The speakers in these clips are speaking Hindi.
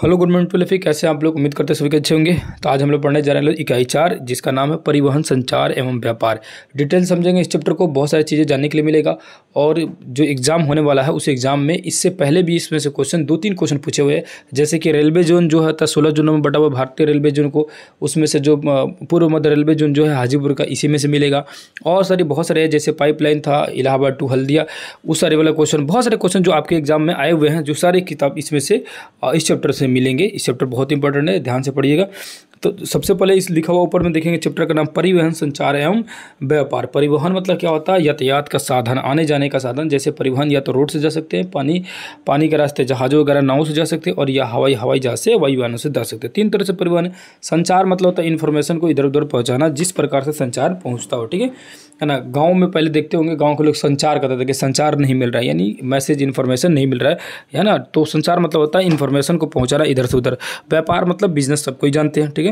हेलो गुड मॉर्निंग टू कैसे आप लोग उम्मीद करते सभी के अच्छे होंगे तो आज हम लोग पढ़ने जा रहे हैं लोग इकाई चार जिसका नाम है परिवहन संचार एवं व्यापार डिटेल समझेंगे इस चैप्टर को बहुत सारी चीज़ें जानने के लिए मिलेगा और जो एग्ज़ाम होने वाला है उस एग्ज़ाम में इससे पहले भी इसमें से क्वेश्चन दो तीन क्वेश्चन पूछे हुए हैं जैसे कि रेलवे जोन जो है था सोलह जोनों में बटा हुआ भारतीय रेलवे जोन को उसमें से जो पूर्व मध्य रेलवे जोन जो है हाजीपुर का इसी में से मिलेगा और सारी बहुत सारे जैसे पाइपलाइन था इलाहाबाद टू हल्दिया उस सारे वाला क्वेश्चन बहुत सारे क्वेश्चन जो आपके एग्जाम में आए हुए हैं जो सारी किताब इसमें से इस चैप्टर से से मिलेंगे इस चैप्टर बहुत इंपॉर्टेंट है ध्यान से पढ़िएगा तो सबसे पहले इस लिखा हुआ ऊपर में देखेंगे चैप्टर का नाम परिवहन संचार एवं व्यापार परिवहन मतलब क्या होता है यातायात का साधन आने जाने का साधन जैसे परिवहन या तो रोड से जा सकते हैं पानी पानी के रास्ते जहाज़ों वगैरह नाव से जा सकते हैं और या हवाई हवाई जहाज से वाहनों से जा सकते हैं तीन तरह से परिवहन संचार मतलब होता है इन्फॉर्मेशन को इधर उधर पहुँचाना जिस प्रकार से संचार पहुँचता हो ठीक है है ना गाँव में पहले देखते होंगे गाँव के लोग संचार करते थे कि संचार नहीं मिल रहा है यानी मैसेज इन्फॉर्मेशन नहीं मिल रहा है है ना तो संचार मतलब होता है इन्फॉर्मेशन को पहुँचाना इधर से उधर व्यापार मतलब बिजनेस सब कोई जानते हैं ठीक है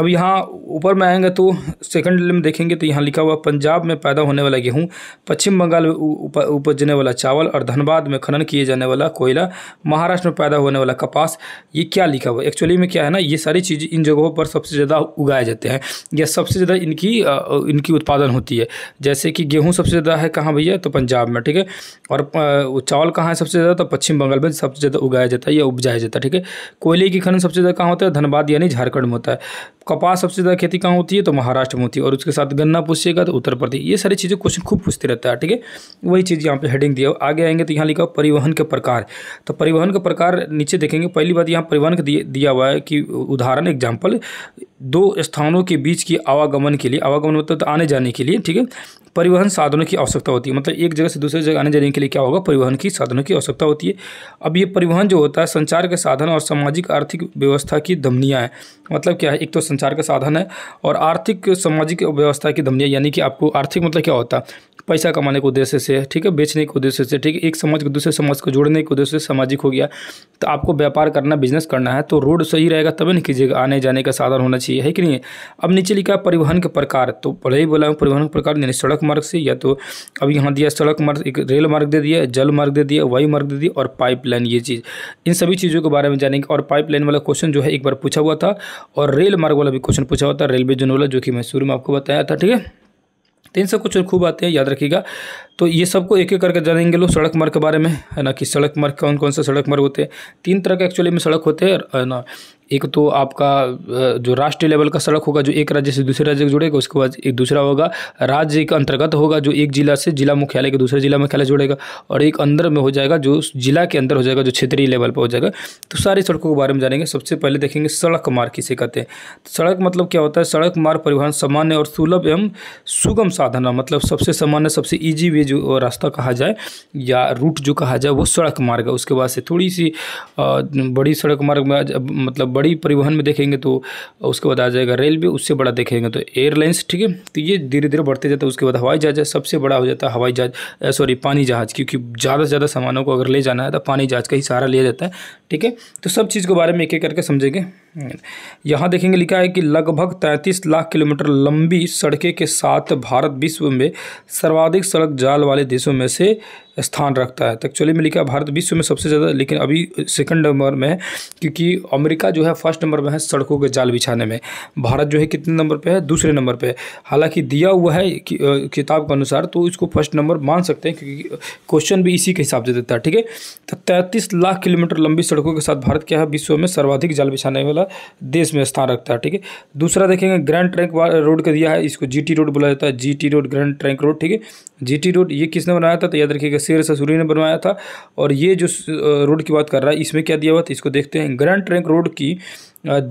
अब यहाँ ऊपर में आएंगे तो सेकंड में देखेंगे तो यहाँ लिखा हुआ पंजाब में पैदा होने वाला गेहूँ पश्चिम बंगाल में उपजने वाला चावल और धनबाद में खनन किए जाने वाला कोयला महाराष्ट्र में पैदा होने वाला कपास ये क्या लिखा हुआ एक्चुअली में क्या है ना ये सारी चीज़ इन जगहों पर सबसे ज़्यादा उगाए जाते हैं या सबसे ज़्यादा इनकी इनकी उत्पादन होती है जैसे कि गेहूँ सबसे ज़्यादा है कहाँ भैया तो पंजाब में ठीक है और चावल कहाँ है सबसे ज़्यादा तो पश्चिम बंगाल में सबसे ज़्यादा उगाया जाता है या उपजाया जाता है ठीक है कोयले की खनन सबसे ज़्यादा कहाँ होता है धनबाद यानी झारखंड में होता है कपास सबसे ज़्यादा खेती कहाँ होती है तो महाराष्ट्र में होती है और उसके साथ गन्ना पूछिएगा तो उत्तर प्रदेश ये सारी चीज़ें क्वेश्चन खूब पूछते रहता है ठीक है वही चीज़ यहाँ पे हेडिंग दिया आगे आएंगे तो यहाँ लिखा परिवहन के प्रकार तो परिवहन के प्रकार नीचे देखेंगे पहली बात यहाँ परिवहन का दिया हुआ है कि उदाहरण एग्जाम्पल दो स्थानों के बीच की आवागमन के लिए आवागमन मतलब आने जाने के लिए ठीक है परिवहन साधनों की आवश्यकता होती है मतलब एक जगह से दूसरी जगह आने जाने के लिए क्या होगा परिवहन की साधनों की आवश्यकता होती है अब ये परिवहन जो होता है संचार के साधन और सामाजिक आर्थिक व्यवस्था की धमनियाँ हैं मतलब क्या है एक तो संचार का साधन है और आर्थिक सामाजिक व्यवस्था की धमनियाँ यानी कि आपको आर्थिक मतलब क्या होता है पैसा कमाने के उद्देश्य से ठीक है बेचने के उद्देश्य से ठीक है एक समाज को दूसरे समाज को जोड़ने के उद्देश्य से सामाजिक हो गया तो आपको व्यापार करना बिजनेस करना है तो रोड सही रहेगा तभी ना कीजिएगा आने जाने का साधन होना चाहिए चाहिए है कि नहीं अब नीचे लिखा परिवहन के प्रकार तो पहले ही बोला परिवहन के प्रकार यानी सड़क मार्ग से या तो अब यहाँ दिया सड़क मार्ग एक रेल मार्ग दे दिया जल मार्ग दे दिया वायु मार्ग दे दिया और पाइपलाइन ये चीज़ इन सभी चीज़ों के बारे में जानेंगे और पाइपलाइन वाला क्वेश्चन जो है एक बार पूछा हुआ था और रेल मार्ग वाला भी क्वेश्चन पूछा हुआ था रेलवे जोन वाला जो कि मैं शुरू में आपको बताया था ठीक है तो इन सब कुछ खूब आते हैं याद रखिएगा तो ये सबको एक एक करके जानेंगे लोग सड़क मार्ग के बारे में है ना कि सड़क मार्ग कौन कौन सा सड़क मार्ग होते हैं तीन तरह के एक्चुअली में सड़क होते हैं है ना एक तो आपका जो राष्ट्रीय लेवल का सड़क होगा जो एक राज्य से दूसरे राज्य से जुड़ेगा उसके बाद एक दूसरा होगा राज्य के अंतर्गत होगा जो एक जिला से जिला मुख्यालय के दूसरे जिला मुख्यालय जुड़ेगा और एक अंदर में हो जाएगा जो जिला के अंदर हो जाएगा जो क्षेत्रीय लेवल पर हो जाएगा तो सारी सड़कों के बारे में जानेंगे सबसे पहले देखेंगे सड़क मार्ग किसे कहते हैं सड़क मतलब क्या होता है सड़क मार्ग परिवहन सामान्य और सुलभ एवं सुगम साधन मतलब सबसे सामान्य सबसे ईजी वे जो रास्ता कहा जाए या रूट जो कहा जाए वो सड़क मार्ग है उसके बाद से थोड़ी सी बड़ी सड़क मार्ग में मतलब बड़ी परिवहन में देखेंगे तो उसके बाद आ जाएगा रेलवे उससे बड़ा देखेंगे तो एयरलाइंस ठीक है तो ये धीरे धीरे बढ़ते जाते हैं उसके बाद हवाई जहाज सबसे बड़ा हो जाता है हवाई जहाज सॉरी पानी जहाज क्योंकि ज़्यादा से ज़्यादा सामानों को अगर ले जाना है तो पानी जहाज का ही सहारा लिया जाता है ठीक है तो सब चीज़ के बारे में एक एक करके समझेंगे यहाँ देखेंगे लिखा है कि लगभग तैंतीस लाख किलोमीटर लंबी सड़कें के साथ भारत विश्व में सर्वाधिक सड़क जाल वाले देशों में से स्थान रखता है तो एक्चुअली में लिखा भारत विश्व में सबसे ज़्यादा लेकिन अभी सेकंड नंबर में है क्योंकि अमेरिका जो है फर्स्ट नंबर में है सड़कों के जाल बिछाने में भारत जो है कितने नंबर पर है दूसरे नंबर पर हालाँकि दिया हुआ है किताब के अनुसार तो इसको फर्स्ट नंबर मान सकते हैं क्योंकि क्वेश्चन भी इसी के हिसाब से देता है ठीक है तो तैंतीस लाख किलोमीटर लंबी सड़कों के साथ भारत क्या है विश्व में सर्वाधिक जाल बिछाने वाला देश में स्थान रखता है ठीक है दूसरा देखेंगे ग्रैंड ट्रैंक रोड का दिया है इसको जीटी रोड बोला जाता है GT road grand trunk road ठीक है जीटी रोड ये किसने बनाया था तो याद रखिएगा शेर ससुरी ने बनवाया था और ये जो रोड की बात कर रहा है इसमें क्या दिया हुआ था इसको देखते हैं ग्रैंड ट्रैंक रोड की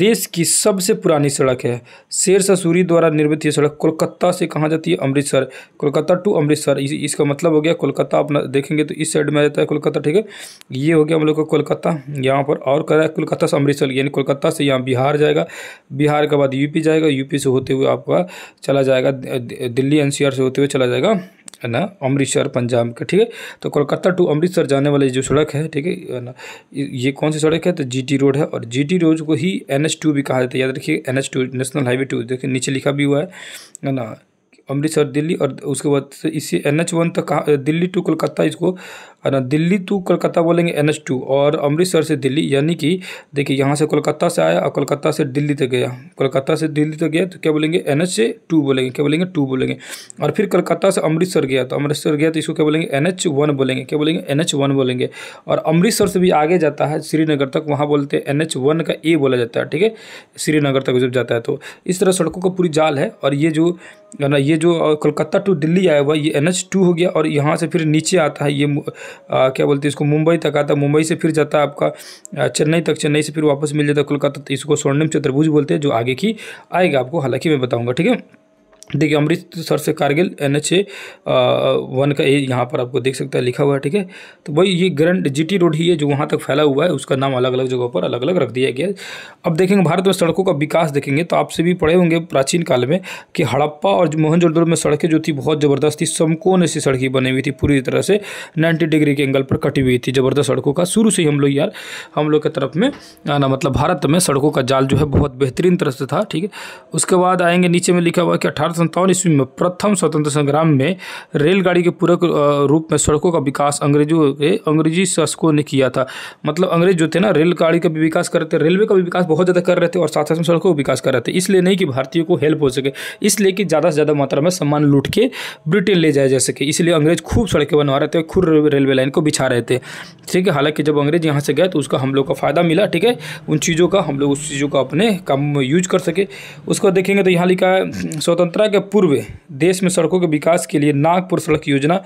देश की सबसे पुरानी सड़क है शेर ससूरी द्वारा निर्मित ये सड़क कोलकाता से कहाँ जाती है अमृतसर कोलकाता टू अमृतसर इस, इसका मतलब हो गया कोलकाता अपना देखेंगे तो इस साइड में आ जाता है कोलकाता ठीक है ये हो गया हम लोग का कोलकाता यहाँ पर और कर रहा है कोलकाता से अमृतसर यानी कोलकाता से यहाँ बिहार जाएगा बिहार के बाद यूपी जाएगा यूपी से होते हुए आपका चला जाएगा दिल्ली एन से होते हुए चला जाएगा है ना अमृतसर पंजाब का ठीक है तो कोलकाता टू अमृतसर जाने वाली जो सड़क है ठीक है ना ये कौन सी सड़क है तो जीटी रोड है और जीटी रोड को ही एनएच टू भी कहा जाता है याद रखिए NH two national highway two देखिए नीचे लिखा भी हुआ है ना अमृतसर दिल्ली और उसके बाद इसी एन एच वन तक दिल्ली टू कोलकाता इसको ना दिल्ली टू तो कोलकाता बोलेंगे एन एच टू और अमृतसर से दिल्ली यानी कि देखिए यहाँ से कोलकाता से आया और कोलकाता से दिल्ली तक गया कोलकाता से दिल्ली तक गया तो क्या बोलेंगे एन एच टू बोलेंगे क्या बोलेंगे टू बोलेंगे और फिर कोलकाता से अमृतसर गया तो अमृतसर गया तो इसको क्या बोलेंगे एन एच वन बोलेंगे क्या बोलेंगे एन एच वन बोलेंगे और अमृतसर से भी आगे जाता है श्रीनगर तक वहाँ बोलते हैं एन एच वन का ए बोला जाता है ठीक है श्रीनगर तक जब जाता है तो इस तरह सड़कों का पूरी जाल है और ये जो ना ये जो कोलकाता टू दिल्ली आया हुआ ये एन एच टू हो गया और यहाँ से फिर नीचे आता है ये आ, क्या बोलते हैं इसको मुंबई तक आता मुंबई से फिर जाता आपका चेन्नई तक चेन्नई से फिर वापस मिल जाता कोलकाता तो इसको स्वर्णिम चतुर्भुज बोलते हैं जो आगे की आएगा आपको हालांकि मैं बताऊँगा ठीक है देखिए अमृतसर से Kargil N H A one का ए यहाँ पर आपको देख सकता है लिखा हुआ है ठीक है तो वही ये ग्रैंड जीटी रोड ही है जो वहाँ तक फैला हुआ है उसका नाम अलग अलग जगहों पर अलग अलग रख दिया गया है अब देखेंगे भारत में सड़कों का विकास देखेंगे तो आपसे भी पढ़े होंगे प्राचीन काल में कि हड़प्पा और मोहनजोदड़ो में सड़कें जो थी बहुत ज़बरदस्त थी समकोन ऐसी सड़कें बनी हुई थी पूरी तरह से नाइन्टी डिग्री के एंगल पर कटी हुई थी ज़बरदस्त सड़कों का शुरू से ही हम लोग यार हम लोग के तरफ में मतलब भारत में सड़कों का जाल जो है बहुत बेहतरीन तरह से था ठीक है उसके बाद आएंगे नीचे में लिखा हुआ कि अठारह सत्तावन ईस्वी में प्रथम स्वतंत्र संग्राम में रेलगाड़ी के पूरक रूप में सड़कों का विकास अंग्रेजों के अंग्रेजी शासकों ने किया था मतलब अंग्रेज जो थे ना रेलगाड़ी का भी विकास कर रहे थे रेलवे का भी विकास बहुत ज़्यादा कर रहे थे और साथ साथ में सड़कों का विकास कर रहे थे इसलिए नहीं कि भारतीयों को हेल्प हो सके इसलिए कि ज़्यादा से ज़्यादा मात्रा में सामान लूट के ब्रिटेन ले जाया जा सके इसलिए अंग्रेज खूब सड़कें बनवा रहे थे खूब रेलवे लाइन को बिछा रहे थे ठीक है हालांकि जब अंग्रेज यहाँ से गए तो उसका हम लोग का फ़ायदा मिला ठीक है उन चीज़ों का हम लोग उस चीज़ों का अपने काम में यूज कर सके उसको देखेंगे तो यहाँ लिखा है स्वतंत्रता योजना के पूर्व देश में सड़कों के विकास के लिए नागपुर सड़क योजना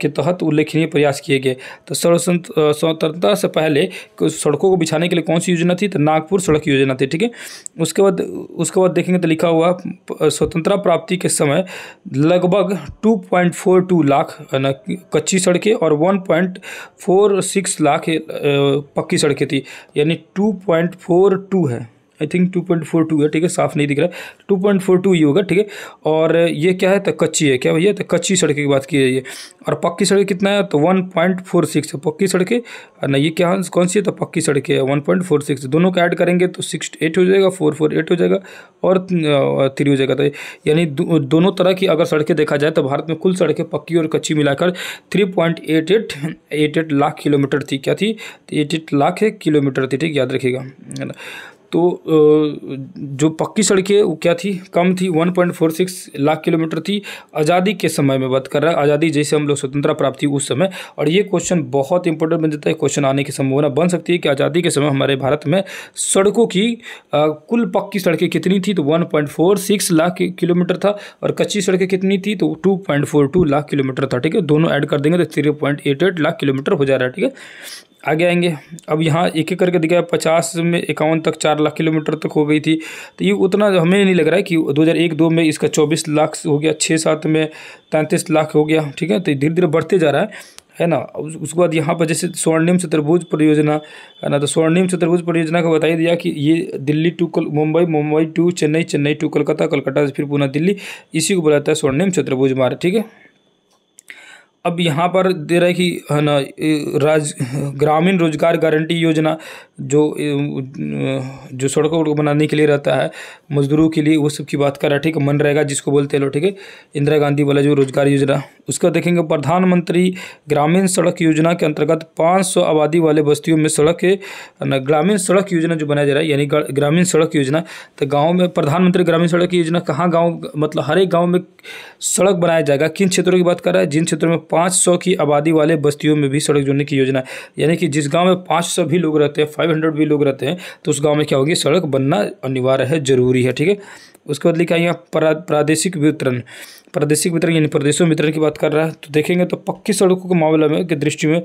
के तहत उल्लेखनीय प्रयास किए गए तो स्वतंत्रता से पहले सड़कों को बिछाने के लिए कौन सी योजना थी तो नागपुर सड़क योजना थी ठीक है उसके बाद उसके बाद देखेंगे तो लिखा हुआ स्वतंत्रता प्राप्ति के समय लगभग 2.42 लाख कच्ची सड़कें और 1.46 लाख पक्की सड़कें थी यानी 2.42 है I think two point four two है ठीक है साफ नहीं दिख रहा है टू पॉइंट फोर टू ही होगा ठीक है और ये क्या है तो कच्ची है क्या भैया तो कच्ची सड़क की बात की है ये और पक्की सड़क कितना है तो वन पॉइंट फोर सिक्स है पक्की सड़कें और ना ये क्या कौन सी है तो पक्की सड़कें है वन पॉइंट फोर सिक्स दोनों का ऐड करेंगे तो सिक्स एट हो जाएगा फोर फोर एट हो जाएगा और थ्री हो जाएगा तो यानी दो, दोनों तरह की अगर सड़कें देखा जाए तो भारत में कुल सड़कें पक्की और कच्ची मिलाकर three point eight eight eight eight lakh kilometre थी क्या थी एट तो एट लाख किलोमीटर थी ठीक याद रखिएगा है ना तो जो पक्की सड़कें वो क्या थी कम थी 1.46 लाख किलोमीटर थी आज़ादी के समय में बात कर रहा है आज़ादी जैसे हम लोग स्वतंत्रता प्राप्ति उस समय और ये क्वेश्चन बहुत इंपॉर्टेंट बन जाता है क्वेश्चन आने की संभावना बन सकती है कि आज़ादी के समय हमारे भारत में सड़कों की कुल पक्की सड़कें कितनी थी तो वन लाख किलोमीटर था और कच्ची सड़कें कितनी थी तो टू लाख किलोमीटर था ठीक है दोनों ऐड कर देंगे तो थ्री लाख किलोमीटर हो जा रहा है ठीक है आगे आएंगे अब यहाँ एक एक करके दिखाया पचास में इक्यावन तक चार लाख किलोमीटर तक हो गई थी तो ये उतना हमें नहीं लग रहा है कि 2001 दो में इसका 24 लाख हो गया छः सात में तैंतीस लाख हो गया ठीक है तो धीरे धीरे बढ़ते जा रहा है है ना उसके बाद यहाँ पर जैसे स्वर्णिम चतुर्भुज परियोजना है ना तो स्वर्णिम चतुर्भुज परियोजना का बताई दिया कि ये दिल्ली टू कल मुंबई मुंबई टू चेन्नई चेन्नई टू कलकत्ता कलकत्ता से फिर पुनः दिल्ली इसी को जाता है स्वर्णिम चतुर्भुज मार्ग ठीक है अब यहाँ पर दे रहा है कि है ना राज ग्रामीण रोजगार गारंटी योजना जो जो सड़कों को बनाने के लिए रहता है मजदूरों के लिए वो सब की बात कर रहा है ठीक है रहेगा जिसको बोलते लो ठीक है इंदिरा गांधी वाला जो रोजगार योजना उसका देखेंगे प्रधानमंत्री ग्रामीण सड़क योजना के अंतर्गत 500 आबादी वाले बस्तियों में सड़क है ग्रामीण सड़क योजना जो बनाया जा रहा है यानी ग्रामीण सड़क योजना तो गाँव में प्रधानमंत्री ग्रामीण सड़क योजना कहाँ गाँव मतलब हर एक गाँव में सड़क बनाया जाएगा किन क्षेत्रों की बात कर रहा है जिन क्षेत्रों में पाँच की आबादी वाले बस्तियों में भी सड़क जोड़ने की योजना यानी कि जिस गाँव में पाँच भी लोग रहते हैं फाइव भी लोग रहते हैं तो उस गाँव में क्या होगी सड़क बनना अनिवार्य है जरूरी है ठीक है उसके बाद लिखा है यहाँ प्रादेशिक वितरण प्रादेशिक वितरण यानी प्रदेशों वितरण की बात कर रहा है तो देखेंगे तो पक्की सड़कों के मामले में के दृष्टि में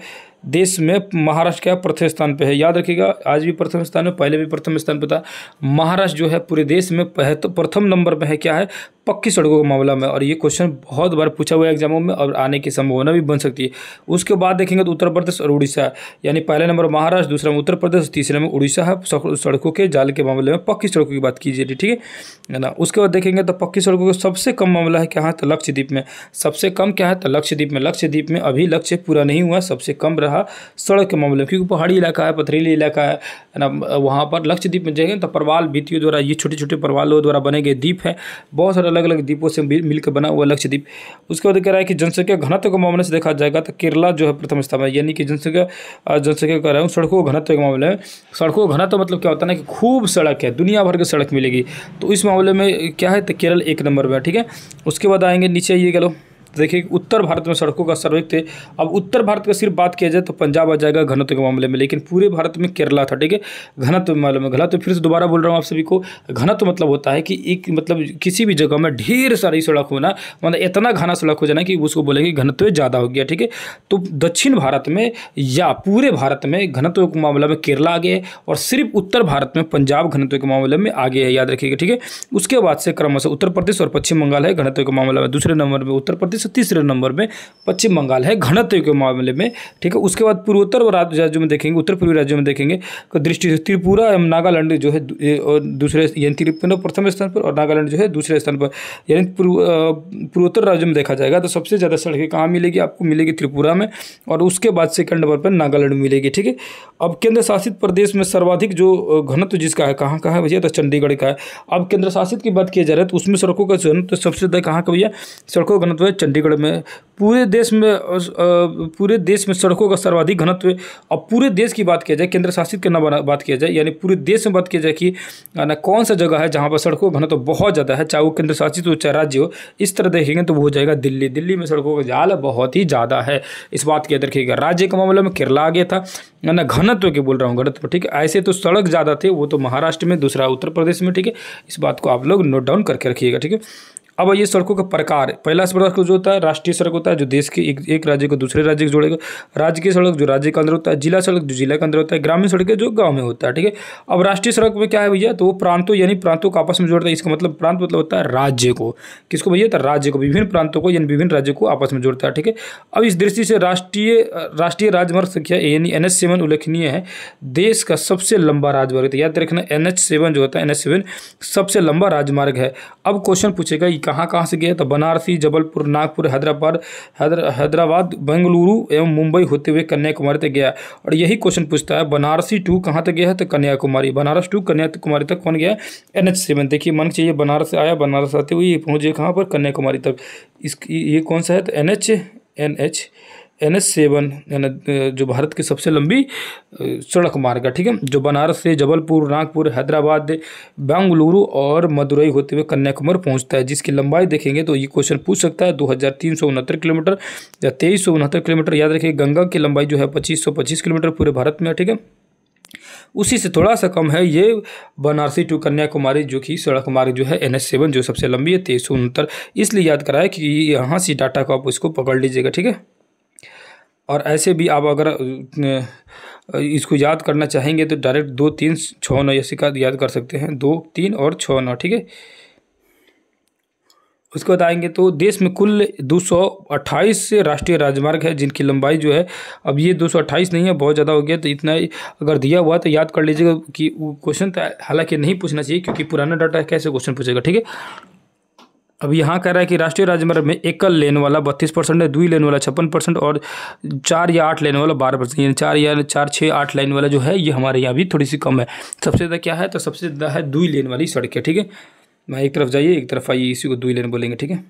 देश में महाराष्ट्र क्या प्रथम स्थान पे है याद रखिएगा आज भी प्रथम स्थान में पहले भी प्रथम स्थान पे था महाराष्ट्र जो है पूरे देश में तो प्रथम नंबर पे है क्या है पक्की सड़कों के मामला में और ये क्वेश्चन बहुत बार पूछा हुआ है एग्जामों में और आने की संभावना भी बन सकती है उसके बाद देखेंगे तो उत्तर प्रदेश और उड़ीसा यानी पहले नंबर महाराष्ट्र दूसरा में उत्तर प्रदेश तीसरे में उड़ीसा है सड़कों के जाल के मामले में पक्की सड़कों की बात कीजिए ठीक है ना उसके बाद देखेंगे तो पक्की सड़कों का सबसे कम मामला है क्या है तो लक्ष्यद्वीप में सबसे कम क्या है तो लक्ष्यद्वीप में लक्ष्यद्वीप में अभी लक्ष्य पूरा नहीं हुआ सबसे कम रहा रहा सड़क के मामले में क्योंकि पहाड़ी इलाका है पथरीली इलाका है ना वहाँ पर लक्षद्वीप में जाएंगे तो परवाल बीतियों द्वारा ये छोटे छोटे परवालों द्वारा बने गए द्वीप हैं बहुत सारे अलग अलग द्वीपों से मिलकर बना हुआ लक्षद्वीप उसके बाद कह रहा है कि जनसंख्या घनत्व के मामले से देखा जाएगा तो केरला जो है प्रथम स्थान है यानी कि जनसंख्या जनसंख्या कह रहा हूँ सड़कों घनत्व के मामले में सड़कों घनत्व मतलब क्या होता है ना कि खूब सड़क है दुनिया भर की सड़क मिलेगी तो इस मामले में क्या है तो केरल एक नंबर पर ठीक है उसके बाद आएंगे नीचे ये कह लो देखिए उत्तर भारत में सड़कों का सर्वे थे अब उत्तर भारत का सिर्फ बात किया जाए तो पंजाब आ जाएगा घनत्व के मामले में लेकिन पूरे भारत में केरला था ठीक है घनत्व मामले में घनत्व फिर से दोबारा बोल रहा हूँ आप सभी को घनत्व मतलब होता है कि एक मतलब किसी भी जगह में ढेर सारी सड़क होना मतलब इतना घना सड़क हो जाना कि उसको बोलेंगे घनत्व ज़्यादा हो गया ठीक है तो दक्षिण भारत में या पूरे भारत में घनत्व के मामले में केरला आगे है और सिर्फ उत्तर भारत में पंजाब घनत्व के मामले में आगे है याद रखिएगा ठीक है उसके बाद से क्रमशः उत्तर प्रदेश और पश्चिम बंगाल है घनत्व के मामले में दूसरे नंबर में उत्तर प्रदेश सौ तीसरे नंबर में पश्चिम बंगाल है घनत्व के मामले में ठीक है उसके बाद पूर्वोत्तर राज्यों में देखेंगे उत्तर पूर्वी राज्यों में देखेंगे तो दृष्टि से त्रिपुरा एवं नागालैंड जो है और दूसरे यानी त्रिपुरा प्रथम स्थान पर और नागालैंड जो है दूसरे स्थान पर यानी पूर्वोत्तर राज्यों में देखा जाएगा तो सबसे ज़्यादा सड़कें कहाँ मिलेगी आपको मिलेगी त्रिपुरा में और उसके बाद सेकंड नंबर पर नागालैंड मिलेगी ठीक है अब केंद्र शासित प्रदेश में सर्वाधिक जो घनत्व जिसका है कहाँ कहाँ है भैया तो चंडीगढ़ का है अब केंद्र शासित की बात किया जा रहा है तो उसमें सड़कों का घनत्व तो सबसे ज़्यादा कहाँ का भैया सड़कों का घनत्व है चंडीगढ़ में पूरे देश में पूरे देश में सड़कों का सर्वाधिक घनत्व और पूरे देश की बात किया जाए केंद्र शासित के ना बात किया जाए यानी पूरे देश में बात किया जाए कि ना कौन सा जगह है जहाँ पर सड़कों का घनत्व बहुत ज़्यादा है चाहे वो केंद्र शासित हो चाहे राज्य हो इस तरह देखेंगे तो वो हो जाएगा दिल्ली दिल्ली में सड़कों का जाल बहुत ही ज़्यादा है इस बात की याद रखिएगा राज्य के मामले में केरला आ गया था ना घनत्व के बोल रहा हूँ घनत्व ठीक है ऐसे तो सड़क ज़्यादा थे वो तो महाराष्ट्र में दूसरा उत्तर प्रदेश में ठीक है इस बात को आप लोग नोट डाउन करके रखिएगा ठीक है अब ये सड़कों का प्रकार पहला सड़क जो होता है राष्ट्रीय सड़क होता है जो देश के एक, एक राज्य को दूसरे राज्य को जोड़ेगा राज्य की सड़क जो राज्य के अंदर होता है जिला सड़क जो जिला के अंदर होता है ग्रामीण सड़क जो गाँव में होता है ठीक है अब राष्ट्रीय सड़क में क्या है भैया तो वो प्रांतों यानी प्रांतों को आपस में जोड़ता है इसका मतलब प्रांत मतलब होता है राज्य को किसको भैया तो राज्य को विभिन्न प्रांतों को यानी विभिन्न राज्यों को आपस में जोड़ता है ठीक है अब इस दृष्टि से राष्ट्रीय राष्ट्रीय राजमार्ग संख्या यानी एन एच उल्लेखनीय है देश का सबसे लंबा राजमार्ग तो याद रखना एन एच जो होता है एन एच सबसे लंबा राजमार्ग है अब क्वेश्चन पूछेगा कहाँ कहाँ से गए तो बनारसी जबलपुर नागपुर हैदराबाद हैदर हैदराबाद बेंगलुरु एवं मुंबई होते हुए कन्याकुमारी तक गया और यही क्वेश्चन पूछता है बनारसी टू कहाँ तक गया है तो कन्याकुमारी बनारस टू कन्याकुमारी तक कौन गया एन एच सेवन देखिए मन चाहिए बनारस आया बनारस आते हुए ये पहुँच गया कहाँ पर कन्याकुमारी तक इसकी ये कौन सा है तो N H N H N S seven जो भारत की सबसे लंबी सड़क मार्ग है ठीक है जो बनारस से जबलपुर नागपुर हैदराबाद बेंगलुरु और मदुरई होते हुए कन्याकुमारी पहुंचता है जिसकी लंबाई देखेंगे तो ये क्वेश्चन पूछ सकता है दो हज़ार तीन सौ किलोमीटर या तेईस सौ उनहत्तर किलोमीटर याद रखिए गंगा की लंबाई जो है पच्चीस सौ पच्चीस किलोमीटर पूरे भारत में ठीक है उसी से थोड़ा सा कम है ये बनारसी टू कन्याकुमारी जो कि सड़क मार्ग जो है एन एस सेवन जो सबसे लंबी है तेईस सौ उनहत्तर इसलिए याद कराए कि यहाँ से डाटा को आप इसको पकड़ लीजिएगा ठीक है और ऐसे भी आप अगर इसको याद करना चाहेंगे तो डायरेक्ट दो तीन छः नौ ऐसे का याद कर सकते हैं दो तीन और छः नौ ठीक है उसके बाद आएंगे तो देश में कुल 228 राष्ट्रीय राजमार्ग है जिनकी लंबाई जो है अब ये 228 नहीं है बहुत ज़्यादा हो गया तो इतना अगर दिया हुआ तो याद कर लीजिएगा कि क्वेश्चन तो हालांकि नहीं पूछना चाहिए क्योंकि पुराना डाटा कैसे क्वेश्चन पूछेगा ठीक है अब यहाँ कह रहा है कि राष्ट्रीय राजमार्ग में एकल लेन वाला बत्तीस परसेंट है दुई लेन वाला छप्पन परसेंट और चार या आठ लेन वाला बारह परसेंट यानी चार या चार छः आठ लाइन वाला जो है ये हमारे यहाँ भी थोड़ी सी कम है सबसे ज़्यादा क्या है तो सबसे ज़्यादा है दुई लेन वाली सड़क है ठीक है मैं एक तरफ जाइए एक तरफ आइए इसी को दुई लेन बोलेंगे ठीक है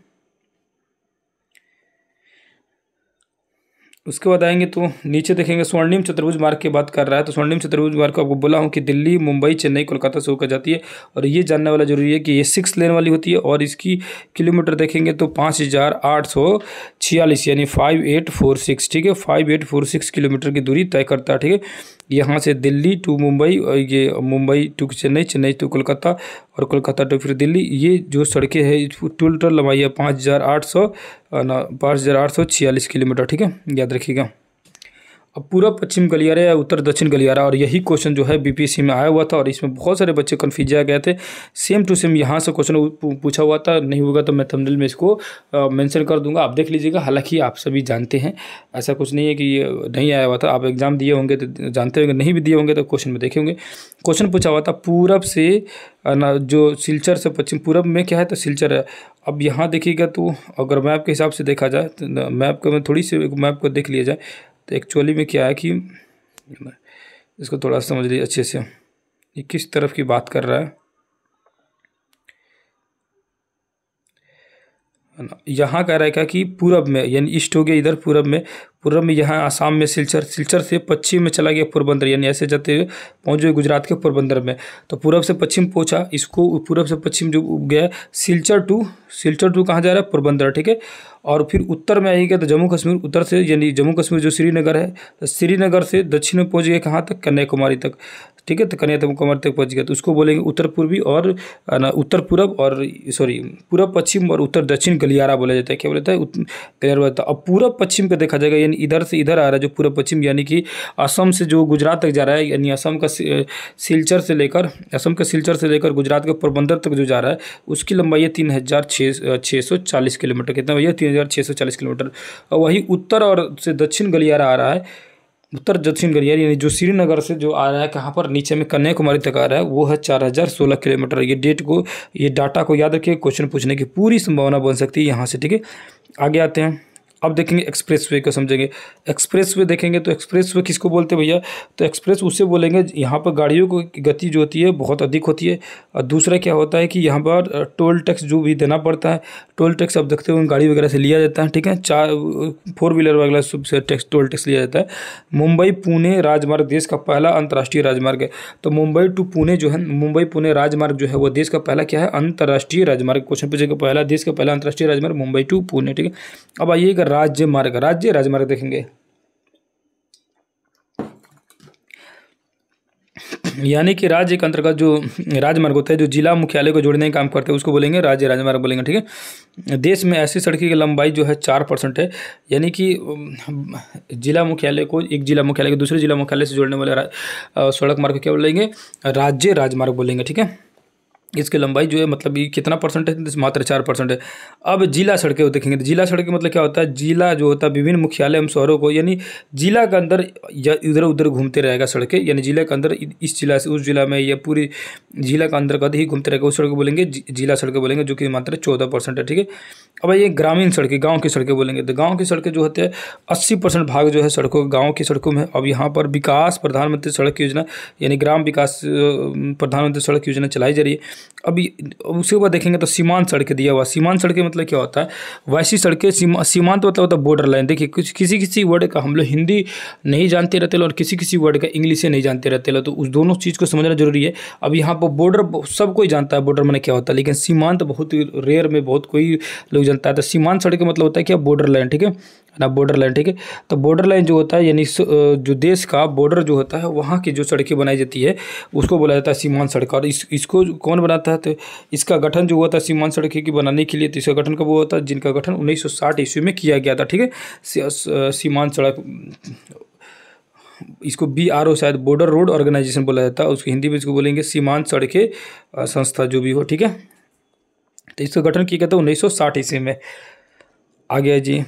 उसके बाद आएंगे तो नीचे देखेंगे स्वर्णिम चतुर्भुज मार्ग की बात कर रहा है तो स्वर्णिम चतुर्भुज मार्ग को आपको बोला हूँ कि दिल्ली मुंबई चेन्नई कोलकाता से होकर जाती है और ये जानने वाला जरूरी है कि ये सिक्स लेन वाली होती है और इसकी किलोमीटर देखेंगे तो पाँच हज़ार आठ सौ छियालीस यानी फाइव एट फोर सिक्स ठीक है five eight four six kilometre की दूरी तय करता है ठीक है यहाँ से दिल्ली टू मुंबई और ये मुंबई टू चेन्नई चेन्नई टू कोलकाता और कोलकाता टू फिर दिल्ली ये जो सड़कें हैं टोटल लंबाई है पाँच हज़ार आठ सौ पाँच हज़ार आठ सौ छियालीस किलोमीटर ठीक है याद रखिएगा अब पूरा पश्चिम गलियारा या उत्तर दक्षिण गलियारा और यही क्वेश्चन जो है बीपीसी में आया हुआ था और इसमें बहुत सारे बच्चे कन्फ्यूज आ गए थे सेम टू सेम यहाँ से क्वेश्चन पूछा हुआ था नहीं होगा तो मैं थंबनेल में इसको मेंशन कर दूंगा आप देख लीजिएगा हालांकि आप सभी जानते हैं ऐसा कुछ नहीं है कि ये नहीं आया हुआ था आप एग्ज़ाम दिए होंगे तो जानते होंगे नहीं भी दिए होंगे तो क्वेश्चन में देखे होंगे क्वेश्चन पूछा हुआ था पूरब से जो सिलचर से पश्चिम पूरब में क्या है तो सिलचर है अब यहाँ देखिएगा तो अगर मैप के हिसाब से देखा जाए तो मैप को मैं थोड़ी सी मैप को देख लिया जाए तो एक्चुअली में क्या है कि इसको थोड़ा समझ लीजिए अच्छे से ये किस तरफ की बात कर रहा है यहाँ कह रहा है क्या कि पूरब में यानी ईस्ट हो गया इधर पूरब में पूर्व में यहाँ आसाम में सिलचर सिलचर से पश्चिम में चला गया पोरबंदर यानी ऐसे जाते हुए पहुँच गए गुजरात के पोरबंदर में तो पूर्व से पश्चिम पहुँचा इसको पूर्व से पश्चिम जो गया सिलचर टू सिलचर टू कहाँ जा रहा है पोरबंदर ठीक है और फिर उत्तर में आएगा तो जम्मू कश्मीर उत्तर से यानी जम्मू कश्मीर जो श्रीनगर है तो श्रीनगर से दक्षिण में पहुँच गए कहाँ तक कन्याकुमारी तक ठीक है तो कन्याकुमारी तक पहुँच गया तो उसको बोलेंगे उत्तर पूर्वी और उत्तर पूर्व और सॉरी पूर्व पश्चिम और उत्तर दक्षिण गलियारा बोला जाता है क्या बोलता है गलियारा बोलता है अब पूर्व पश्चिम का देखा जाएगा लेकिन इधर से इधर आ रहा है जो पूरा पश्चिम यानी कि असम से जो गुजरात तक जा रहा है यानी असम का सिलचर से लेकर असम का सिलचर से लेकर गुजरात के पोरबंदर तक जो जा रहा है उसकी लंबाई है तीन हज़ार छः सौ चालीस किलोमीटर कितना भैया तीन हज़ार छः सौ चालीस किलोमीटर वही उत्तर और से दक्षिण गलियारा आ रहा है उत्तर दक्षिण गलियार यानी जो श्रीनगर से जो आ रहा है कहाँ पर नीचे में कन्याकुमारी तक आ रहा है वो है चार हज़ार सोलह किलोमीटर ये डेट को ये डाटा को याद रखिए क्वेश्चन पूछने की पूरी संभावना बन सकती है यहाँ से ठीक है आगे आते हैं अब देखेंगे एक्सप्रेसवे को समझेंगे एक्सप्रेसवे देखेंगे तो एक्सप्रेसवे किसको बोलते भैया तो एक्सप्रेस उसे बोलेंगे यहाँ पर गाड़ियों की गति जो होती है बहुत अधिक होती है और दूसरा क्या होता है कि यहाँ पर टोल टैक्स जो भी देना पड़ता है टोल टैक्स अब देखते हुए गाड़ी वगैरह से लिया जाता है ठीक है चार फोर व्हीलर वगैरह से टैक्स टोल टैक्स लिया जाता है मुंबई पुणे राजमार्ग देश का पहला अंतर्राष्ट्रीय राजमार्ग है तो मुंबई टू पुणे जो है मुंबई पुणे राजमार्ग जो है वो देश का पहला क्या है अंतर्राष्ट्रीय राजमार्ग क्वेश्चन पूछेगा पहला देश का पहला अंतर्राष्ट्रीय राजमार्ग मुंबई टू पुणे ठीक है अब आइएगा राज्य मार्ग राज्य राजमार्ग देखेंगे यानी कि राज्य के अंतर्गत जो राजमार्ग होता है जो जिला मुख्यालय को जोड़ने का काम करते हैं उसको बोलेंगे राज्य राजमार्ग बोलेंगे ठीक है देश में ऐसी सड़क की लंबाई जो है चार परसेंट है यानी कि जिला मुख्यालय को एक जिला मुख्यालय को दूसरे जिला मुख्यालय से जोड़ने वाले सड़क मार्ग क्या बोलेंगे राज्य राजमार्ग बोलेंगे ठीक है इसकी लंबाई जो है मतलब ये कितना परसेंट है मात्र चार परसेंट है अब जिला सड़कें देखेंगे तो जिला सड़कें मतलब क्या होता है जिला जो होता है विभिन्न मुख्यालय एवं शहरों को यानी जिला के अंदर या इधर उधर घूमते रहेगा सड़कें यानी जिले के अंदर इस जिला से उस जिला में या पूरी जिला के अंदर कद ही घूमते रहेगा उस सड़क बोलेंगे जिला सड़कें बोलेंगे जो कि मात्र चौदह परसेंट है ठीक है अब ये ग्रामीण सड़कें गाँव की सड़कें बोलेंगे तो गाँव की सड़कें जो होते हैं अस्सी परसेंट भाग जो है सड़कों गाँव की सड़कों में अब यहाँ पर विकास प्रधानमंत्री सड़क योजना यानी ग्राम विकास प्रधानमंत्री सड़क योजना चलाई जा रही है अभी उसके बाद देखेंगे तो सीमांत सड़कें दिया हुआ सीमांत सड़कें मतलब क्या होता है वैसी सड़कें सीमा सीमांत मतलब होता है बॉर्डर लाइन देखिए कुछ किसी किसी वर्ड का हम लोग हिंदी नहीं जानते रहते और किसी किसी वर्ड का इंग्लिश से नहीं जानते रहते तो उस दोनों चीज़ को समझना जरूरी है अब यहाँ पर बॉर्डर सब कोई जानता है बॉर्डर मैंने क्या होता है लेकिन सीमांत बहुत रेयर में बहुत कोई लोग जानता है तो सीमांत सड़कें मतलब होता है क्या बॉर्डर लाइन ठीक है ना बॉर्डर लाइन ठीक है तो बॉर्डर लाइन जो होता है यानी जो देश का बॉर्डर जो होता है वहाँ की जो सड़कें बनाई जाती है उसको बोला जाता है सीमांत सड़क और इस, इसको कौन बना बना था तो इसका गठन जो हुआ था सीमांत सड़क की बनाने के लिए तो इसका गठन कब हुआ था जिनका गठन 1960 ईस्वी में किया गया था ठीक है सीमांत सड़क इसको बी आर ओ शायद बॉर्डर रोड ऑर्गेनाइजेशन बोला जाता है उसको हिंदी में इसको बोलेंगे सीमांत सड़कें संस्था जो भी हो ठीक है तो इसका गठन किया गया था उन्नीस सौ ईस्वी में आ गया जी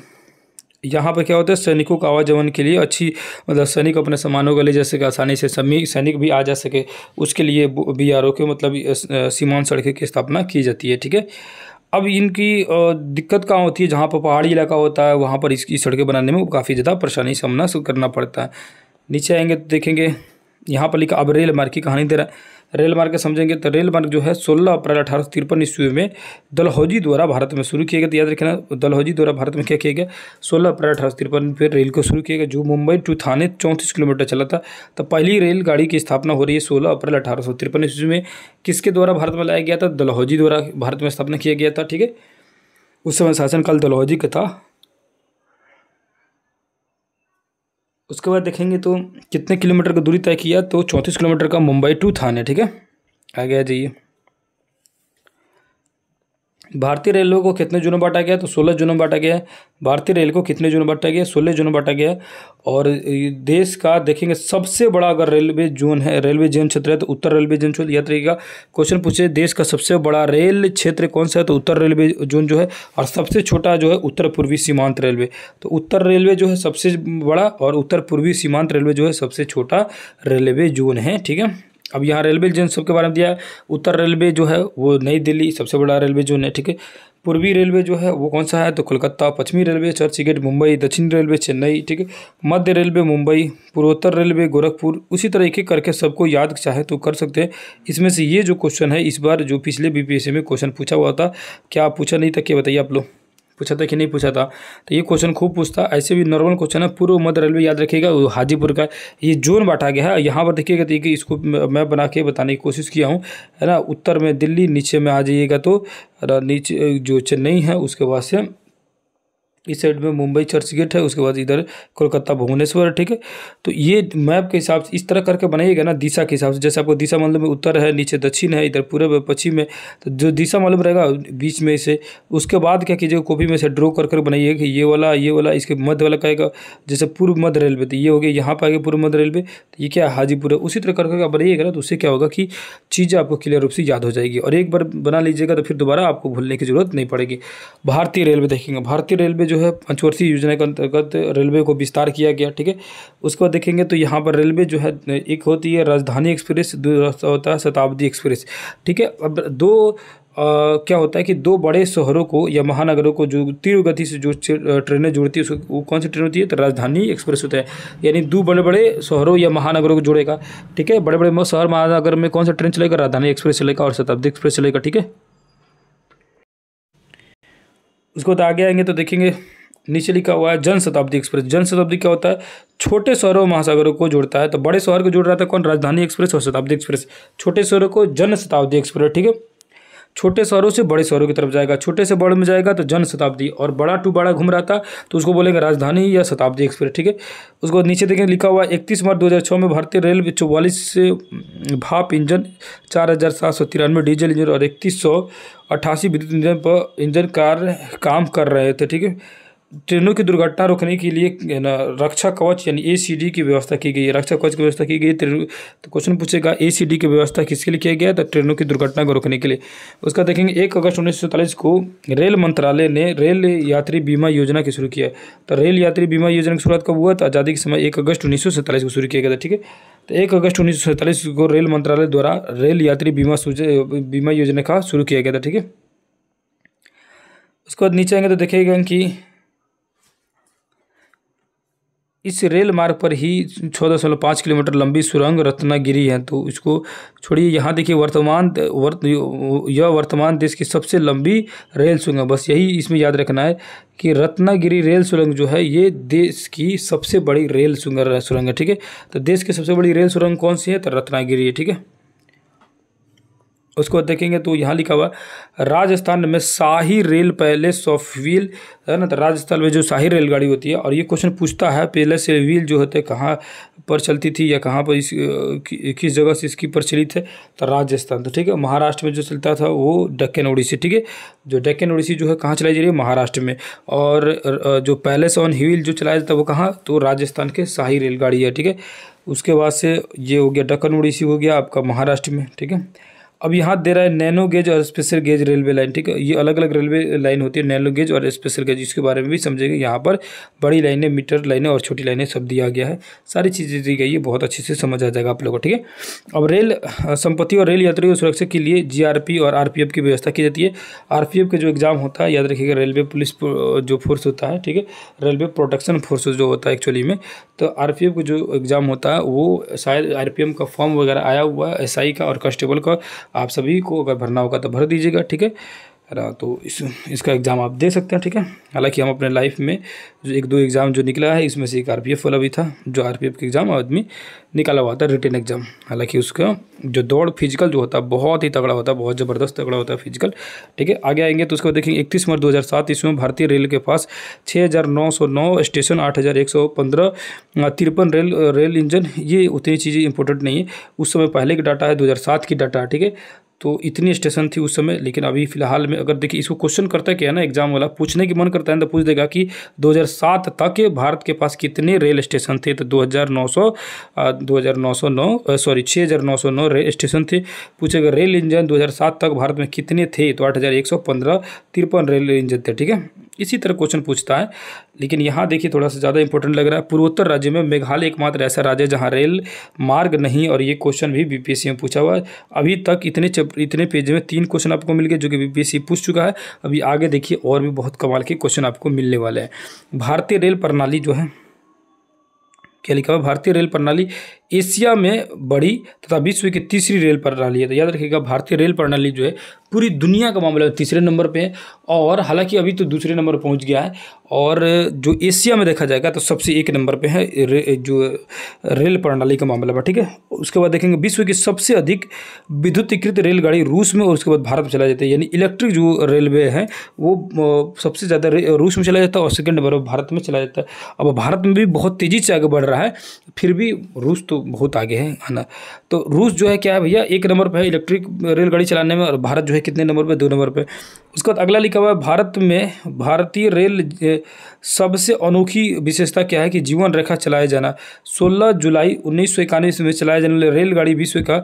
यहाँ पर क्या होता है सैनिकों का आवाजमन के लिए अच्छी मतलब सैनिक अपने सामानों के लिए जैसे कि आसानी से समी सैनिक भी आ जा सके उसके लिए बी आर ओ के मतलब सीमांत सड़क की स्थापना की जाती है ठीक है अब इनकी दिक्कत कहाँ होती है जहाँ पर पहाड़ी इलाका होता है वहाँ पर इसकी सड़कें बनाने में काफ़ी ज़्यादा परेशानी सामना करना पड़ता है नीचे आएंगे तो देखेंगे यहाँ पर लिखा अब रेल मार्ग की कहानी दे रहा है रेल मार्ग समझेंगे तो रेल मार्ग जो है 16 अप्रैल अठारह सौ तिरपन ईस्वी में दलहौजी द्वारा भारत में शुरू किया गया तो याद रखना दलहौजी द्वारा भारत में क्या किया गया सोलह अप्रैल अठारह सौ तिरपन में रेल को शुरू किया गया जो मुंबई टू थाने चौंतीस किलोमीटर चला था तो पहली रेलगाड़ी की स्थापना हो रही है सोलह अप्रैल अठारह सौ तिरपन ईस्वी में किसके द्वारा भारत में लाया गया था दलहौजी द्वारा भारत में स्थापना किया गया था ठीक है उस समय शासनकाल दलहौजी का था उसके बाद देखेंगे तो कितने किलोमीटर का दूरी तय किया तो चौंतीस किलोमीटर का मुंबई टू थाने ठीक है आ गया जाइए भारतीय रेलवे को कितने जूनों बांटा गया तो सोलह जूनों बांटा गया है भारतीय रेल को कितने जूनों बांटा गया सोलह जूनों बांटा गया और देश का देखेंगे सबसे बड़ा अगर रेलवे जोन है रेलवे जैन क्षेत्र है तो उत्तर रेलवे जन क्षेत्र याद रहेगा क्वेश्चन पूछे देश का सबसे बड़ा रेल क्षेत्र कौन सा है तो उत्तर रेलवे जोन जो है और सबसे छोटा जो है उत्तर पूर्वी सीमांत रेलवे तो उत्तर रेलवे जो है सबसे बड़ा और उत्तर पूर्वी सीमांत रेलवे जो है सबसे छोटा रेलवे जोन है ठीक है अब यहाँ रेलवे जनसब के बारे में दिया है उत्तर रेलवे जो है वो नई दिल्ली सबसे बड़ा रेलवे जोन है ठीक है पूर्वी रेलवे जो है वो कौन सा है तो कोलकाता पश्चिमी रेलवे चर्चगेट मुंबई दक्षिण रेलवे चेन्नई ठीक है मध्य रेलवे मुंबई पूर्वोत्तर रेलवे गोरखपुर उसी तरह एक एक करके सबको याद चाहे तो कर सकते हैं इसमें से ये जो क्वेश्चन है इस बार जो पिछले बी में क्वेश्चन पूछा हुआ था क्या पूछा नहीं था क्या बताइए आप लोग पूछा था कि नहीं पूछा था तो ये क्वेश्चन खूब पूछता ऐसे भी नॉर्मल क्वेश्चन है पूर्व मध्य रेलवे याद रखिएगा हाजीपुर का ये जोन बांटा गया है यहाँ पर देखिएगा तो इसको मैं बना के बताने की कोशिश किया हूँ है ना उत्तर में दिल्ली नीचे में आ जाइएगा तो नीचे जो चेन्नई है उसके बाद से इस साइड में मुंबई चर्च गेट है उसके बाद इधर कोलकाता भुवनेश्वर ठीक है तो ये मैप के हिसाब से इस तरह करके बनाइएगा ना दिशा के हिसाब से जैसे आपको दिशा मतलब उत्तर है नीचे दक्षिण है इधर पूर्व है पश्चिम है तो जो दिशा मालूम रहेगा बीच में से उसके बाद क्या कीजिएगा कॉपी में से ड्रॉ कर कर बनाइए कि ये वाला ये वाला इसके मध्य वाला कहेगा जैसे पूर्व मध्य रेलवे तो ये हो गया यहाँ पर आएगा पूर्व मध्य रेलवे तो ये क्या हाजीपुर है उसी तरह करके आप बनाइएगा ना तो उससे क्या होगा कि चीज़ें आपको क्लियर रूप से याद हो जाएगी और एक बार बना लीजिएगा तो फिर दोबारा आपको भूलने की जरूरत नहीं पड़ेगी भारतीय रेलवे देखेंगे भारतीय रेलवे जो है पंचवर्षीय योजना के अंतर्गत रेलवे को विस्तार किया गया ठीक है उसको देखेंगे तो यहाँ पर रेलवे जो है एक होती है राजधानी एक्सप्रेस दूसरा होता है शताब्दी एक्सप्रेस ठीक है अब दो आ, क्या होता है कि दो बड़े शहरों को या महानगरों को जो तीव्र गति से जो ट्रेनें जुड़ती है उसको कौन सी ट्रेन होती है तो राजधानी एक्सप्रेस होता है यानी दो बड़े बड़े शहरों या महानगरों को जुड़ेगा ठीक है बड़े बड़े शहर महानगर में कौन सा ट्रेन चलेगा राजधानी एक्सप्रेस चलेगा और शताब्दी एक्सप्रेस चलेगा ठीक है उसको बाद आगे आएंगे तो देखेंगे नीचे लिखा हुआ है जन शताब्दी एक्सप्रेस जन शताब्दी क्या होता है छोटे शहरों महासागरों को जोड़ता है तो बड़े शहर को जोड़ रहा था कौन राजधानी एक्सप्रेस और शताब्दी एक्सप्रेस छोटे शहरों को जन शताब्दी एक्सप्रेस ठीक है छोटे शहरों से बड़े शहरों की तरफ जाएगा छोटे से बड़े में जाएगा तो जन शताब्दी और बड़ा टू बड़ा घूम रहा था तो उसको बोलेंगे राजधानी या शताब्दी एक्सप्रेस ठीक है उसको नीचे देखें लिखा हुआ इकतीस मार्च दो में भारतीय रेलवे चौवालीस भाप इंजन चार डीजल इंजन और इकतीस सौ अट्ठासी विद्युत इंजन पर इंजन कार काम कर रहे थे ठीक है ट्रेनों की दुर्घटना रोकने के लिए रक्षा कवच यानी ए की व्यवस्था की गई है रक्षा कवच की व्यवस्था की गई तो क्वेश्चन पूछेगा ए की व्यवस्था किसके लिए किया गया तो ट्रेनों की दुर्घटना को रोकने के लिए उसका देखेंगे एक अगस्त उन्नीस को रेल मंत्रालय ने रेल यात्री बीमा योजना की शुरू किया तो रेल यात्री बीमा योजना की शुरुआत कब हुआ तो आज़ादी के समय एक अगस्त उन्नीस को शुरू किया गया था ठीक है तो एक अगस्त उन्नीस को रेल मंत्रालय द्वारा रेल यात्री बीमा बीमा योजना का शुरू किया गया था ठीक है उसके बाद नीचे आएंगे तो देखेगा कि इस रेल मार्ग पर ही चौदह सौ पाँच किलोमीटर लंबी सुरंग रत्नागिरी है तो इसको छोड़िए यहाँ देखिए वर्तमान वर्त यह वर्तमान देश की सबसे लंबी रेल सुरंग है बस यही इसमें याद रखना है कि रत्नागिरी रेल सुरंग जो है ये देश की सबसे बड़ी रेल सुरंग सुरंग है ठीक है तो देश की सबसे बड़ी रेल सुरंग कौन सी है तो रत्नागिरी है ठीक है उसको देखेंगे तो यहाँ लिखा हुआ राजस्थान में शाही रेल पहले सॉफ्टवील है ना तो राजस्थान में जो शाही रेलगाड़ी होती है और ये क्वेश्चन पूछता है पहले से व्हील जो होते कहाँ पर चलती थी या कहाँ पर इस किस जगह से इसकी प्रचलित है तो राजस्थान तो ठीक है महाराष्ट्र में जो चलता था वो डक्कन उड़ीसी ठीक है जो डक्कन उड़ीसी जो है कहाँ चलाई जा रही है महाराष्ट्र में और जो पैलेस ऑन व्हील जो चलाया जाता है वो कहाँ तो राजस्थान के शाही रेलगाड़ी है ठीक है उसके बाद से ये हो गया डक्कन उड़ीसी हो गया आपका महाराष्ट्र में ठीक है अब यहाँ दे रहा है नैनो गेज और स्पेशल गेज रेलवे लाइन ठीक है ये अलग अलग रेलवे लाइन होती है नैनो गेज और स्पेशल गेज इसके बारे में भी समझेंगे यहाँ पर बड़ी लाइनें मीटर लाइनें और छोटी लाइनें सब दिया गया है सारी चीज़ें दी गई है बहुत अच्छे से समझ आ जाएगा आप लोगों को ठीक है अब रेल संपत्ति और रेल यात्रियों की सुरक्षा के लिए जी और आर की व्यवस्था की जाती है आर का जो एग्ज़ाम होता है याद रखिएगा रेलवे पुलिस जो फोर्स होता है ठीक है रेलवे प्रोटेक्शन फोर्स जो होता है एक्चुअली में तो आर का जो एग्ज़ाम होता है वो शायद आर का फॉर्म वगैरह आया हुआ है एस का और कॉन्स्टेबल का आप सभी को अगर भरना होगा तो भर दीजिएगा ठीक है रहा तो इस इसका एग्ज़ाम आप दे सकते हैं ठीक है हालांकि हम अपने लाइफ में जो एक दो एग्ज़ाम जो निकला है इसमें से एक आरपीएफ वाला भी था जो आरपीएफ का एग्ज़ाम आदमी निकाला हुआ था रिटर्न एग्ज़ाम हालांकि उसका जो दौड़ फिजिकल जो होता है बहुत ही तगड़ा होता है बहुत ज़बरदस्त तगड़ा होता है फिजिकल ठीक है आगे आएंगे तो उसको देखेंगे इकतीस मार्च दो हज़ार ईस्वी में भारतीय रेल के पास छः हज़ार नौ सौ नौ स्टेशन आठ हज़ार एक सौ पंद्रह तिरपन रेल रेल इंजन ये उतनी चीज़ें इंपॉर्टेंट नहीं है उस समय पहले का डाटा है दो हज़ार सात की डाटा है ठीक है तो इतनी स्टेशन थी उस समय लेकिन अभी फ़िलहाल में अगर देखिए इसको क्वेश्चन करता क्या है ना एग्जाम वाला पूछने की मन करता है तो पूछ देगा कि 2007 तक भारत के पास कितने रेल स्टेशन थे तो 2900 हज़ार सॉरी 6909 रेल स्टेशन थे पूछेगा रेल इंजन 2007 तक भारत में कितने थे तो आठ हज़ार रेल इंजन थे ठीक है इसी तरह क्वेश्चन पूछता है लेकिन यहाँ देखिए थोड़ा सा ज़्यादा इंपॉर्टेंट लग रहा है पूर्वोत्तर राज्य में मेघालय एकमात्र ऐसा राज्य है जहाँ रेल मार्ग नहीं और ये क्वेश्चन भी बीपीएससी में पूछा हुआ है अभी तक इतने चप, इतने पेज में तीन क्वेश्चन आपको मिल गए जो कि बीपीएससी पूछ चुका है अभी आगे देखिए और भी बहुत कमाल के क्वेश्चन आपको मिलने वाले हैं भारतीय रेल प्रणाली जो है क्या लिखा हुआ भारतीय रेल प्रणाली एशिया में बड़ी तथा विश्व की तीसरी रेल प्रणाली है तो याद रखिएगा भारतीय रेल प्रणाली जो है पूरी दुनिया का मामला तीसरे नंबर पे है और हालांकि अभी तो दूसरे नंबर पहुंच गया है और जो एशिया में देखा जाएगा तो सबसे एक नंबर पे है रे, जो रेल प्रणाली का मामला ठीक है उसके बाद देखेंगे विश्व की सबसे अधिक विद्युतीकृत रेलगाड़ी रूस में और उसके बाद भारत में चला जाता है यानी इलेक्ट्रिक जो रेलवे है वो सबसे ज़्यादा रूस में चला जाता है और सेकेंड नंबर भारत में चला जाता है अब भारत में भी बहुत तेज़ी से आगे बढ़ रहा रहा है फिर भी रूस तो बहुत आगे है आना तो रूस जो है क्या है भैया एक नंबर पर है इलेक्ट्रिक रेलगाड़ी चलाने में और भारत जो है कितने नंबर पर दो नंबर पर उसके बाद अगला लिखा हुआ है भारत में भारतीय रेल सबसे अनोखी विशेषता क्या है कि जीवन रेखा चलाया जाना 16 जुलाई उन्नीस में चलाए जाने वाले रेलगाड़ी विश्व का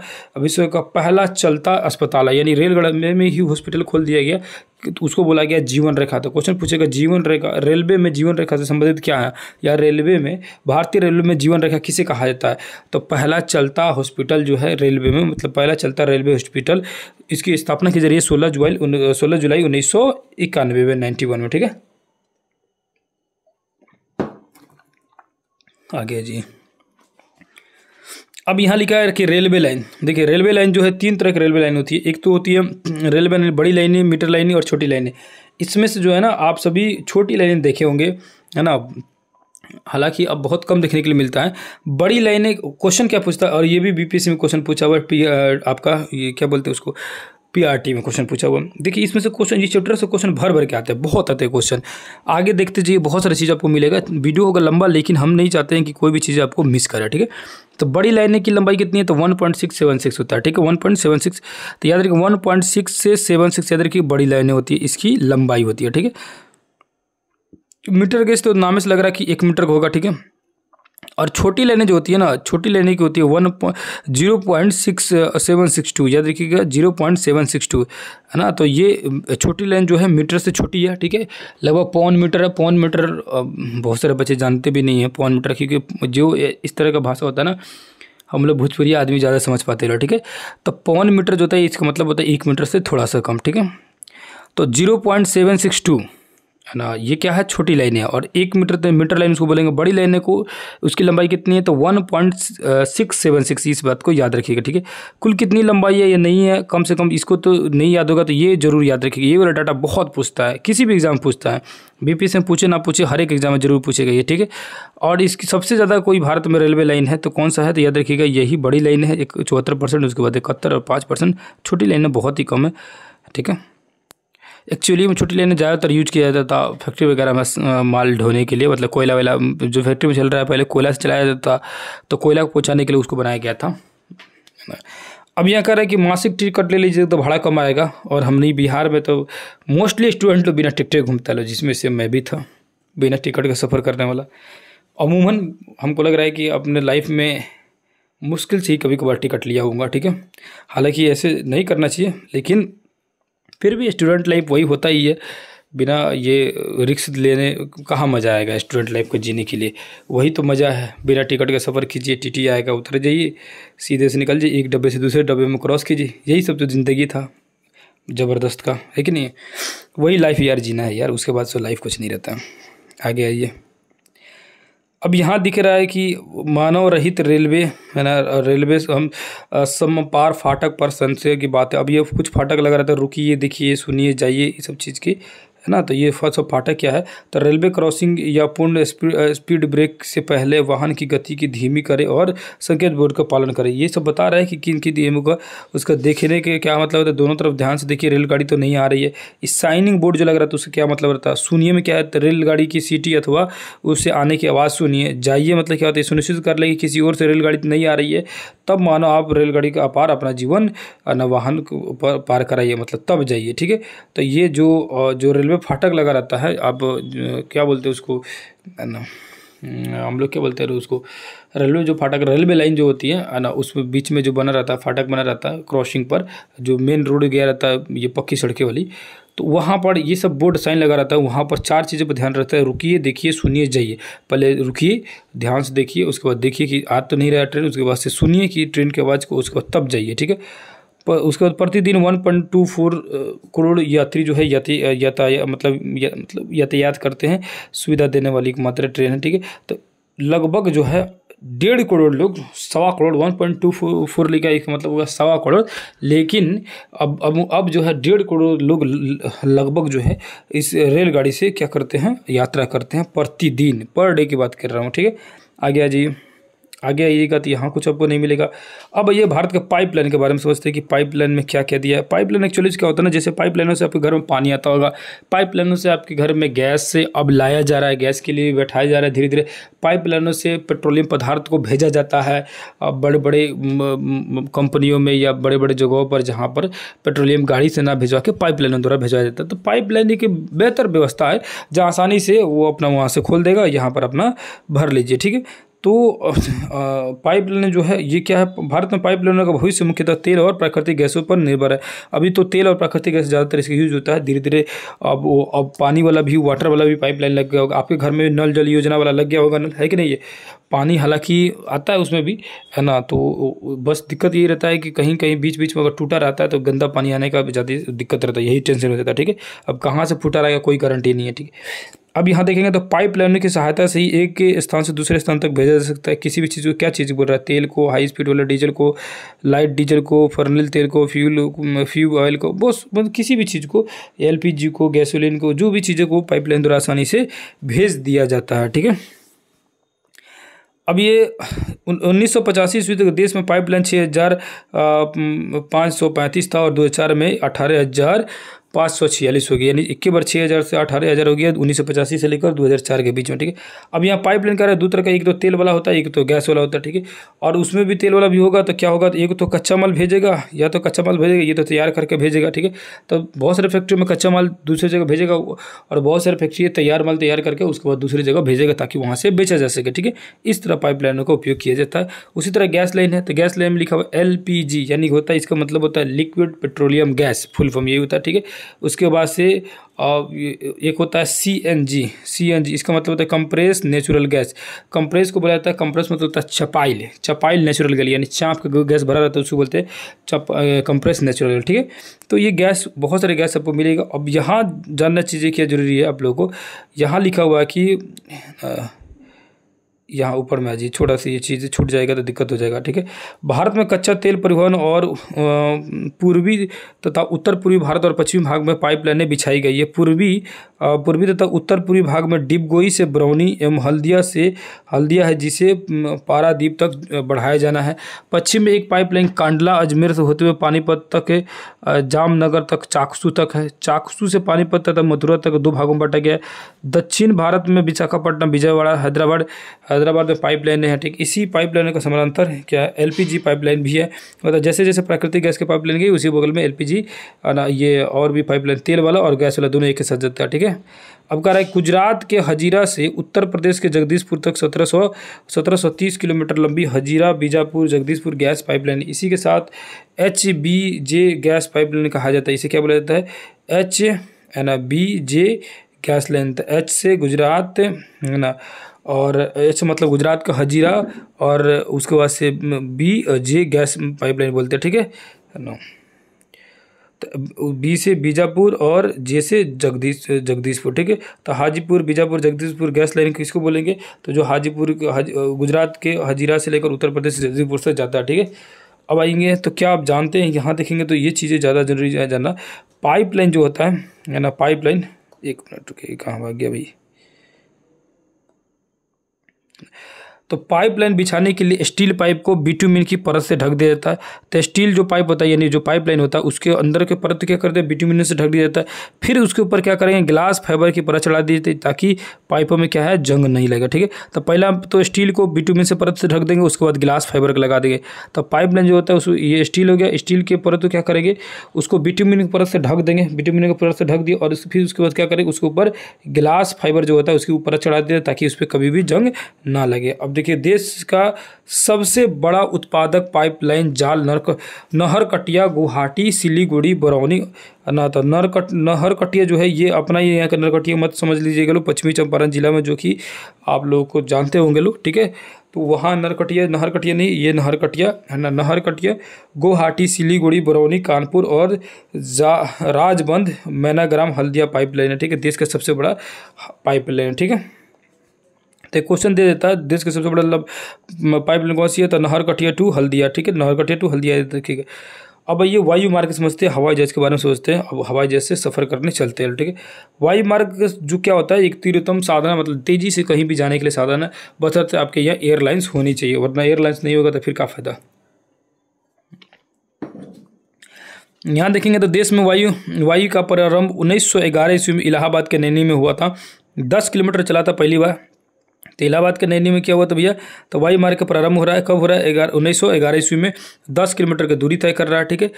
विश्व का पहला चलता अस्पताल है यानी रेलगाड़ी में, में ही हॉस्पिटल खोल दिया गया तो उसको बोला गया जीवन रेखा तो क्वेश्चन पूछेगा जीवन रेखा रेलवे में जीवन रेखा से संबंधित क्या है या रेलवे में भारतीय रेलवे में जीवन रेखा किसे कहा जाता है तो पहला चलता हॉस्पिटल जो है रेलवे में मतलब पहला चलता रेलवे हॉस्पिटल इसकी स्थापना के जरिए सोलह जुलाई सोलह जुलाई उन्नीस सौ इक्यानवे में नाइन्टी वन में ठीक है आगे जी अब यहाँ लिखा है कि रेलवे लाइन देखिए रेलवे लाइन जो है तीन तरह की रेलवे लाइन होती है एक तो होती है रेलवे लाइन बड़ी लाइनें मीटर लाइनें और छोटी लाइनें इसमें से जो है ना आप सभी छोटी लाइनें देखे होंगे है ना हालांकि अब बहुत कम देखने के लिए मिलता है बड़ी लाइनें क्वेश्चन क्या पूछता है और ये भी बीपीएससी में क्वेश्चन पूछा हुआ आपका ये क्या बोलते हैं उसको पीआरटी में क्वेश्चन पूछा हुआ देखिए इसमें से क्वेश्चन जिस चैप्टर से क्वेश्चन भर भर के आते हैं बहुत आते हैं क्वेश्चन आगे देखते जाइए बहुत सारी चीज़ आपको मिलेगा वीडियो होगा लंबा लेकिन हम नहीं चाहते हैं कि कोई भी चीज़ आपको मिस करे ठीक है तो बड़ी लाइने की लंबाई कितनी है तो वन होता है ठीक है वन तो याद रखिए वन से सेवन याद रखिए बड़ी लाइने होती है इसकी लंबाई होती है ठीक है मीटर गेज तो नाम से लग रहा है कि एक मीटर का होगा ठीक है और छोटी लाइनें जो होती है ना छोटी लाइनें की होती है one zero point six seven six two याद रखिएगा zero point seven six two है ना तो ये छोटी लाइन जो है मीटर से छोटी है ठीक है लगभग पौन मीटर है पौन मीटर बहुत सारे बच्चे जानते भी नहीं है पौन मीटर क्योंकि जो इस तरह का भाषा होता है ना हम लोग भोजपुरी आदमी ज़्यादा समझ पाते हैं ठीक है तो पौन मीटर जो होता है इसका मतलब होता है एक मीटर से थोड़ा सा कम ठीक है तो zero point seven six two है ना ये क्या है छोटी लाइनें और एक मीटर तो मीटर लाइन उसको बोलेंगे बड़ी लाइनें को उसकी लंबाई कितनी है तो one point six seven six इस बात को याद रखिएगा ठीक है कुल कितनी लंबाई है या नहीं है कम से कम इसको तो नहीं याद होगा तो ये जरूर याद रखिएगा ये वाला डाटा बहुत पूछता है किसी भी एग्जाम में पूछता है बी से पूछे ना पूछे हर एक एग्जाम में जरूर पूछेगा ये ठीक है और इसकी सबसे ज़्यादा कोई भारत में रेलवे लाइन है तो कौन सा है तो याद रखिएगा यही बड़ी लाइन है एक चौहत्तर परसेंट उसके बाद इकहत्तर और पाँच परसेंट छोटी लाइन बहुत ही कम है ठीक है एक्चुअली में छुट्टी लेने ज़्यादातर यूज किया जाता था फैक्ट्री वगैरह में माल ढोने के लिए मतलब कोयला वाला जो फैक्ट्री में चल रहा है पहले कोयला से चलाया जाता था तो कोयला को पहुँचाने के लिए उसको बनाया गया था अब यहाँ कह रहा है कि मासिक टिकट ले लीजिए तो भाड़ा कम आएगा और हमने बिहार में तो मोस्टली स्टूडेंट लोग बिना टिकटे घूमता लो जिसमें से मैं भी था बिना टिकट का सफ़र करने वाला अमूमन हमको लग रहा है कि अपने लाइफ में मुश्किल से ही कभी कभार टिकट लिया होगा ठीक है हालांकि ऐसे नहीं करना चाहिए लेकिन फिर भी स्टूडेंट लाइफ वही होता ही है बिना ये रिक्स लेने कहाँ मज़ा आएगा स्टूडेंट लाइफ को जीने के लिए वही तो मज़ा है बिना टिकट का सफ़र कीजिए टीटी आएगा उतर जाइए सीधे से निकल जाइए एक डब्बे से दूसरे डब्बे में क्रॉस कीजिए यही सब तो ज़िंदगी था ज़बरदस्त का है कि नहीं वही लाइफ यार जीना है यार उसके बाद तो लाइफ कुछ नहीं रहता आगे आइए अब यहाँ दिख रहा है कि मानव रहित रेलवे है ना रेलवे हम समपार फाटक पर संशय की बात है अब ये कुछ फाटक लग रहा था रुकिए देखिए सुनिए जाइए ये सब चीज़ की ना तो ये फर्स्ट फाटक क्या है तो रेलवे क्रॉसिंग या पूर्ण स्पीड ब्रेक से पहले वाहन की गति की धीमी करें और संकेत बोर्ड का पालन करें ये सब बता रहा है कि किन किन नियमों का उसका देखने के क्या मतलब होता है दोनों तरफ ध्यान से देखिए रेलगाड़ी तो नहीं आ रही है इस साइनिंग बोर्ड जो लग रहा है तो उसका क्या मतलब रहता है सुनिए में क्या है तो रेलगाड़ी की सीटी अथवा उससे आने की आवाज़ सुनिए जाइए मतलब क्या होता है सुनिश्चित कर लें किसी और से रेलगाड़ी तो नहीं आ रही है तब मानो आप रेलगाड़ी का अपार अपना जीवन न वाहन पार कराइए मतलब तब जाइए ठीक है तो ये जो जो रेलवे फाटक लगा रहता है आप क्या बोलते हैं उसको हम लोग क्या बोलते हैं उसको रेलवे जो फाटक रेलवे लाइन जो होती है ना उसमें बीच में जो बना रहता है फाटक बना रहता है क्रॉसिंग पर जो मेन रोड गया रहता है ये पक्की सड़कें वाली तो वहाँ पर ये सब बोर्ड साइन लगा रहता है वहाँ पर चार चीज़ें पर ध्यान रहता है रुकिए देखिए सुनिए जाइए पहले रुकिए ध्यान से देखिए उसके बाद देखिए कि आ तो नहीं रहा ट्रेन उसके बाद से सुनिए कि ट्रेन की आवाज़ को उसके बाद तब जाइए ठीक है पर उसके बाद प्रतिदिन one point two four crore यात्री जो है यात्री यातायात मतलब या, मतलब यातायात करते हैं सुविधा देने वाली एकमात्र ट्रेन है ठीक है तो लगभग जो है डेढ़ करोड़ लोग सवा crore one point two four लिखा इसका मतलब होगा सवा करोड़ लेकिन अब अब अब जो है डेढ़ करोड़ लोग लगभग जो है इस रेलगाड़ी से क्या करते हैं यात्रा करते हैं प्रतिदिन पर डे की बात कर रहा हूँ ठीक है आगे आ जाइए आगे आइएगा तो यहाँ कुछ आपको नहीं मिलेगा अब ये भारत के पाइपलाइन के बारे में समझते हैं कि पाइपलाइन में क्या क्या दिया है पाइपलाइन एक्चुअली क्या होता है ना जैसे पाइपलाइनों से आपके घर में पानी आता होगा पाइपलाइनों से आपके घर में गैस से अब लाया जा रहा है गैस के लिए बैठाया जा रहा है धीरे धीरे पाइपलाइनों से पेट्रोलियम पदार्थ को भेजा जाता है बड़े बड़े कंपनियों में या बड़े बड़े जगहों पर जहाँ पर पेट्रोलियम गाड़ी से ना भिजवा के पाइपलाइनों द्वारा भेजा जाता है तो पाइपलाइन एक बेहतर व्यवस्था है जहाँ आसानी से वो अपना वहाँ से खोल देगा यहाँ पर अपना भर लीजिए ठीक है तो पाइपलाइन जो है ये क्या है भारत में पाइपलाइनों का भविष्य मुख्यतः तेल और प्राकृतिक गैसों पर निर्भर है अभी तो तेल और प्राकृतिक गैस ज़्यादातर इसका यूज होता है धीरे धीरे अब वो अब पानी वाला भी वाटर वाला भी पाइपलाइन लग गया होगा आपके घर में नल जल योजना वाला लग गया होगा नल है कि नहीं ये पानी हालांकि आता है उसमें भी है ना तो बस दिक्कत ये रहता है कि कहीं कहीं बीच बीच में अगर टूटा रहता है तो गंदा पानी आने का ज़्यादा दिक्कत रहता है यही टेंशन रहता है ठीक है अब कहाँ से फूटा रहेगा कोई गारंटी नहीं है ठीक है अब यहाँ देखेंगे तो पाइप लाइनों की सहायता से ही एक स्थान से दूसरे स्थान तक भेजा जा सकता है किसी भी चीज़ को क्या चीज़ बोल रहा है तेल को हाई स्पीड वाला डीजल को लाइट डीजल को फर्नल तेल को फ्यूल फ्यूल ऑयल को बहुत मतलब किसी भी चीज़ को एल को गैसोलिन को जो भी चीज़ों को पाइपलाइन द्वारा आसानी से भेज दिया जाता है ठीक है अब ये उन्नीस सौ पचासी ईस्वी तक देश में पाइपलाइन छः हज़ार पाँच सौ पैंतीस था और दो हज़ार में अठारह हज़ार पाँच सौ छियालीस होगी यानी इक्की बार छः हज़ार से अठारह हज़ार हो गया उन्नीस सौ पचासी से लेकर दो हज़ार चार के बीच में ठीक है अब यहाँ पाइपलाइन का रहा है दो तरह का एक तो तेल वाला होता है एक तो गैस वाला होता है ठीक है और उसमें भी तेल वाला भी होगा तो क्या होगा तो एक तो कच्चा माल भेजेगा या तो कच्चा माल भेजेगा ये तो तैयार करके भेजेगा ठीक है तो बहुत सारे फैक्ट्री में कच्चा माल दूसरी जगह भेजेगा और बहुत सारे फैक्ट्री तैयार माल तैयार करके उसके बाद दूसरी जगह भेजेगा ताकि वहाँ से बेचा जा सके ठीक है इस तरह पाइपलाइनों का उपयोग किया जाता है उसी तरह गैस लाइन है तो गैस लाइन में लिखा हुआ एल यानी होता है इसका मतलब होता है liquid petroleum gas full form यही होता है ठीक है उसके बाद से एक होता है C N G C N G इसका मतलब होता है कंप्रेस नेचुरल गैस कंप्रेस को बोला जाता है कंप्रेस मतलब होता है चपाइल चपाइल नेचुरल गैल यानी चाँप का गैस भरा रहता है उसको बोलते हैं चप कंप्रेस नेचुरल ठीक है तो ये गैस बहुत सारे गैस आपको मिलेगा अब यहाँ जानना चीज़ें क्या जरूरी है आप लोगों को यहाँ लिखा हुआ है कि यहाँ ऊपर में आ जाइए छोटा सी ये चीज़ छूट जाएगा तो दिक्कत हो जाएगा ठीक है भारत में कच्चा तेल परिवहन और पूर्वी तथा उत्तर पूर्वी भारत और पश्चिमी भाग में पाइपलाइनें बिछाई गई है पूर्वी पूर्वी तथा उत्तर पूर्वी भाग में डिबगोई से बरौनी एवं हल्दिया से हल्दिया है जिसे पारादीप तक बढ़ाया जाना है पश्चिम में एक पाइपलाइन कांडला अजमेर से होते हुए पानीपत तक जामनगर तक चाकसू तक है चाकसू से पानीपत तथा मथुरा तक दो भागों में बटा गया दक्षिण भारत में विशाखापट्टनम विजयवाड़ा हैदराबाद हैदराबाद में पाइपलाइन है ठीक इसी पाइपलाइन का समानांतर क्या है एल पाइपलाइन भी है मतलब जैसे जैसे प्राकृतिक गैस की पाइपलाइन गई उसी बगल में एल ये और भी पाइपलाइन तेल वाला और गैस वाला दोनों एक ही साथ जाता है ठीक है है अब कह रहा है गुजरात के हजीरा से उत्तर प्रदेश के जगदीशपुर तक सत्रह सौ सत्रह सौ तीस किलोमीटर लंबी हजीरा बीजापुर जगदीशपुर गैस पाइपलाइन इसी के साथ H B J gas pipeline कहा जाता है इसे क्या बोला जाता है एच है ना बी जे गैस लाइन तो एच से गुजरात है ना और एच मतलब गुजरात का हजीरा और उसके बाद से बी जे गैस पाइपलाइन बोलते हैं ठीक है ना बी से बीजापुर और जे से जगदीश जगदीशपुर ठीक है तो हाजीपुर बीजापुर जगदीशपुर गैस लाइन किसको बोलेंगे तो जो हाजीपुर हाज, गुजरात के हजीरा से लेकर उत्तर प्रदेश जगदीशपुर से जाता है ठीक है अब आएंगे तो क्या आप जानते हैं यहाँ देखेंगे तो ये चीज़ें ज़्यादा जरूरी है जानना पाइपलाइन जो होता है ना पाइपलाइन एक मिनट रुके कहाँ भाग गया भाई तो पाइपलाइन बिछाने के लिए स्टील पाइप को बिट्यूमिन की परत से ढक दिया जाता है तो स्टील जो पाइप होता है यानी जो पाइपलाइन होता है उसके अंदर के परत क्या करते हैं बिट्यूमिन से ढक दिया जाता है फिर उसके ऊपर क्या करेंगे ग्लास फाइबर की परत चढ़ा दी जाती है ताकि पाइपों में क्या है जंग नहीं लगे ठीक है तो पहला तो स्टील को बिट्यूमिन से परत से ढक देंगे उसके बाद ग्लास फाइबर का लगा देंगे तो पाइप जो होता है उस ये स्टील हो गया स्टील के परत क्या करेंगे उसको बिट्यूमिन की परत से ढक देंगे बिट्यूमिन की परत से ढक दिए और फिर उसके बाद क्या करेंगे उसके ऊपर ग्लास फाइबर जो होता है उसके ऊपर चढ़ा दिया ताकि उस पर कभी भी जंग ना लगे अब देखिए देश का सबसे बड़ा उत्पादक पाइपलाइन जाल नरक नहरकटिया गुवाहाटी सिलीगुड़ी बरौनी अनाथा तो नरकट नहरकटिया जो है ये अपना ये यहाँ का नरकटिया मत समझ लीजिएगा लोग पश्चिमी चंपारण जिला में जो कि आप लोगों को जानते होंगे लोग ठीक है तो वहाँ नरकटिया नहरकटिया नहीं ये नहरकटिया है ना नहरकटिया गुवाहाटी सिलीगुड़ी बरौनी कानपुर और जा राजबंद मैनाग्राम हल्दिया पाइपलाइन है ठीक है देश का सबसे बड़ा पाइपलाइन ठीक है तो क्वेश्चन दे देता है देश के सबसे बड़ा मतलब पाइप लाइन कौन सी है तो नहर कटिया टू हल्दिया ठीक है नहर कटिया टू हल्दिया ठीक है अब ये वायु मार्ग समझते हैं हवाई जहाज के बारे में सोचते हैं अब हवाई जहाज से सफ़र करने चलते हैं ठीक है वायु मार्ग जो क्या होता है एक तीर्थम साधन मतलब तेज़ी से कहीं भी जाने के लिए साधन है बसरते आपके यहाँ एयरलाइंस होनी चाहिए वरना एयरलाइंस नहीं होगा तो फिर क्या फ़ायदा यहाँ देखेंगे तो देश में वायु वायु का प्रारंभ 1911 ईस्वी में इलाहाबाद के नैनी में हुआ था दस किलोमीटर चला था पहली बार तो इलाहाबाद के नैनी में क्या हुआ था भैया तो वायु मार्ग का प्रारंभ हो रहा है कब हो रहा है ग्यारह उन्नीस सौ ग्यारह ईस्वी में दस किलोमीटर की दूरी तय कर रहा है ठीक है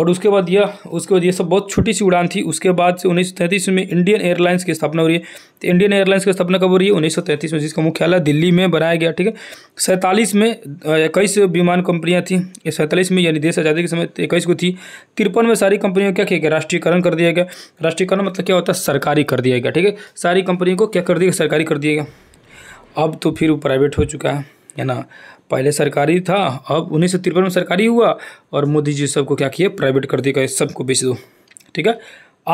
और उसके बाद यह उसके बाद ये सब बहुत छोटी सी उड़ान थी उसके बाद से उन्नीस सौ में इंडियन एयरलाइंस की स्थापना हो रही है तो इंडियन एयरलाइंस की स्थापना कब हो रही है उन्नीस में जिसका मुख्यालय दिल्ली में बनाया गया ठीक है सैंतालीस में इक्कीस विमान कंपनियाँ थी ये सैंतालीस में यानी देश आज़ादी के समय इक्कीस को थी तिरपन में सारी कंपनियों क्या किया गया राष्ट्रीयकरण कर दिया गया राष्ट्रीयकरण मतलब क्या होता है सरकारी कर दिया गया ठीक है सारी कंपनियों को क्या कर दिया सरकारी कर दिया गया अब तो फिर वो प्राइवेट हो चुका है है ना पहले सरकारी था अब उन्नीस सौ तिरपन में सरकारी हुआ और मोदी जी सबको क्या किए प्राइवेट कर दिया सबको बेच दो ठीक है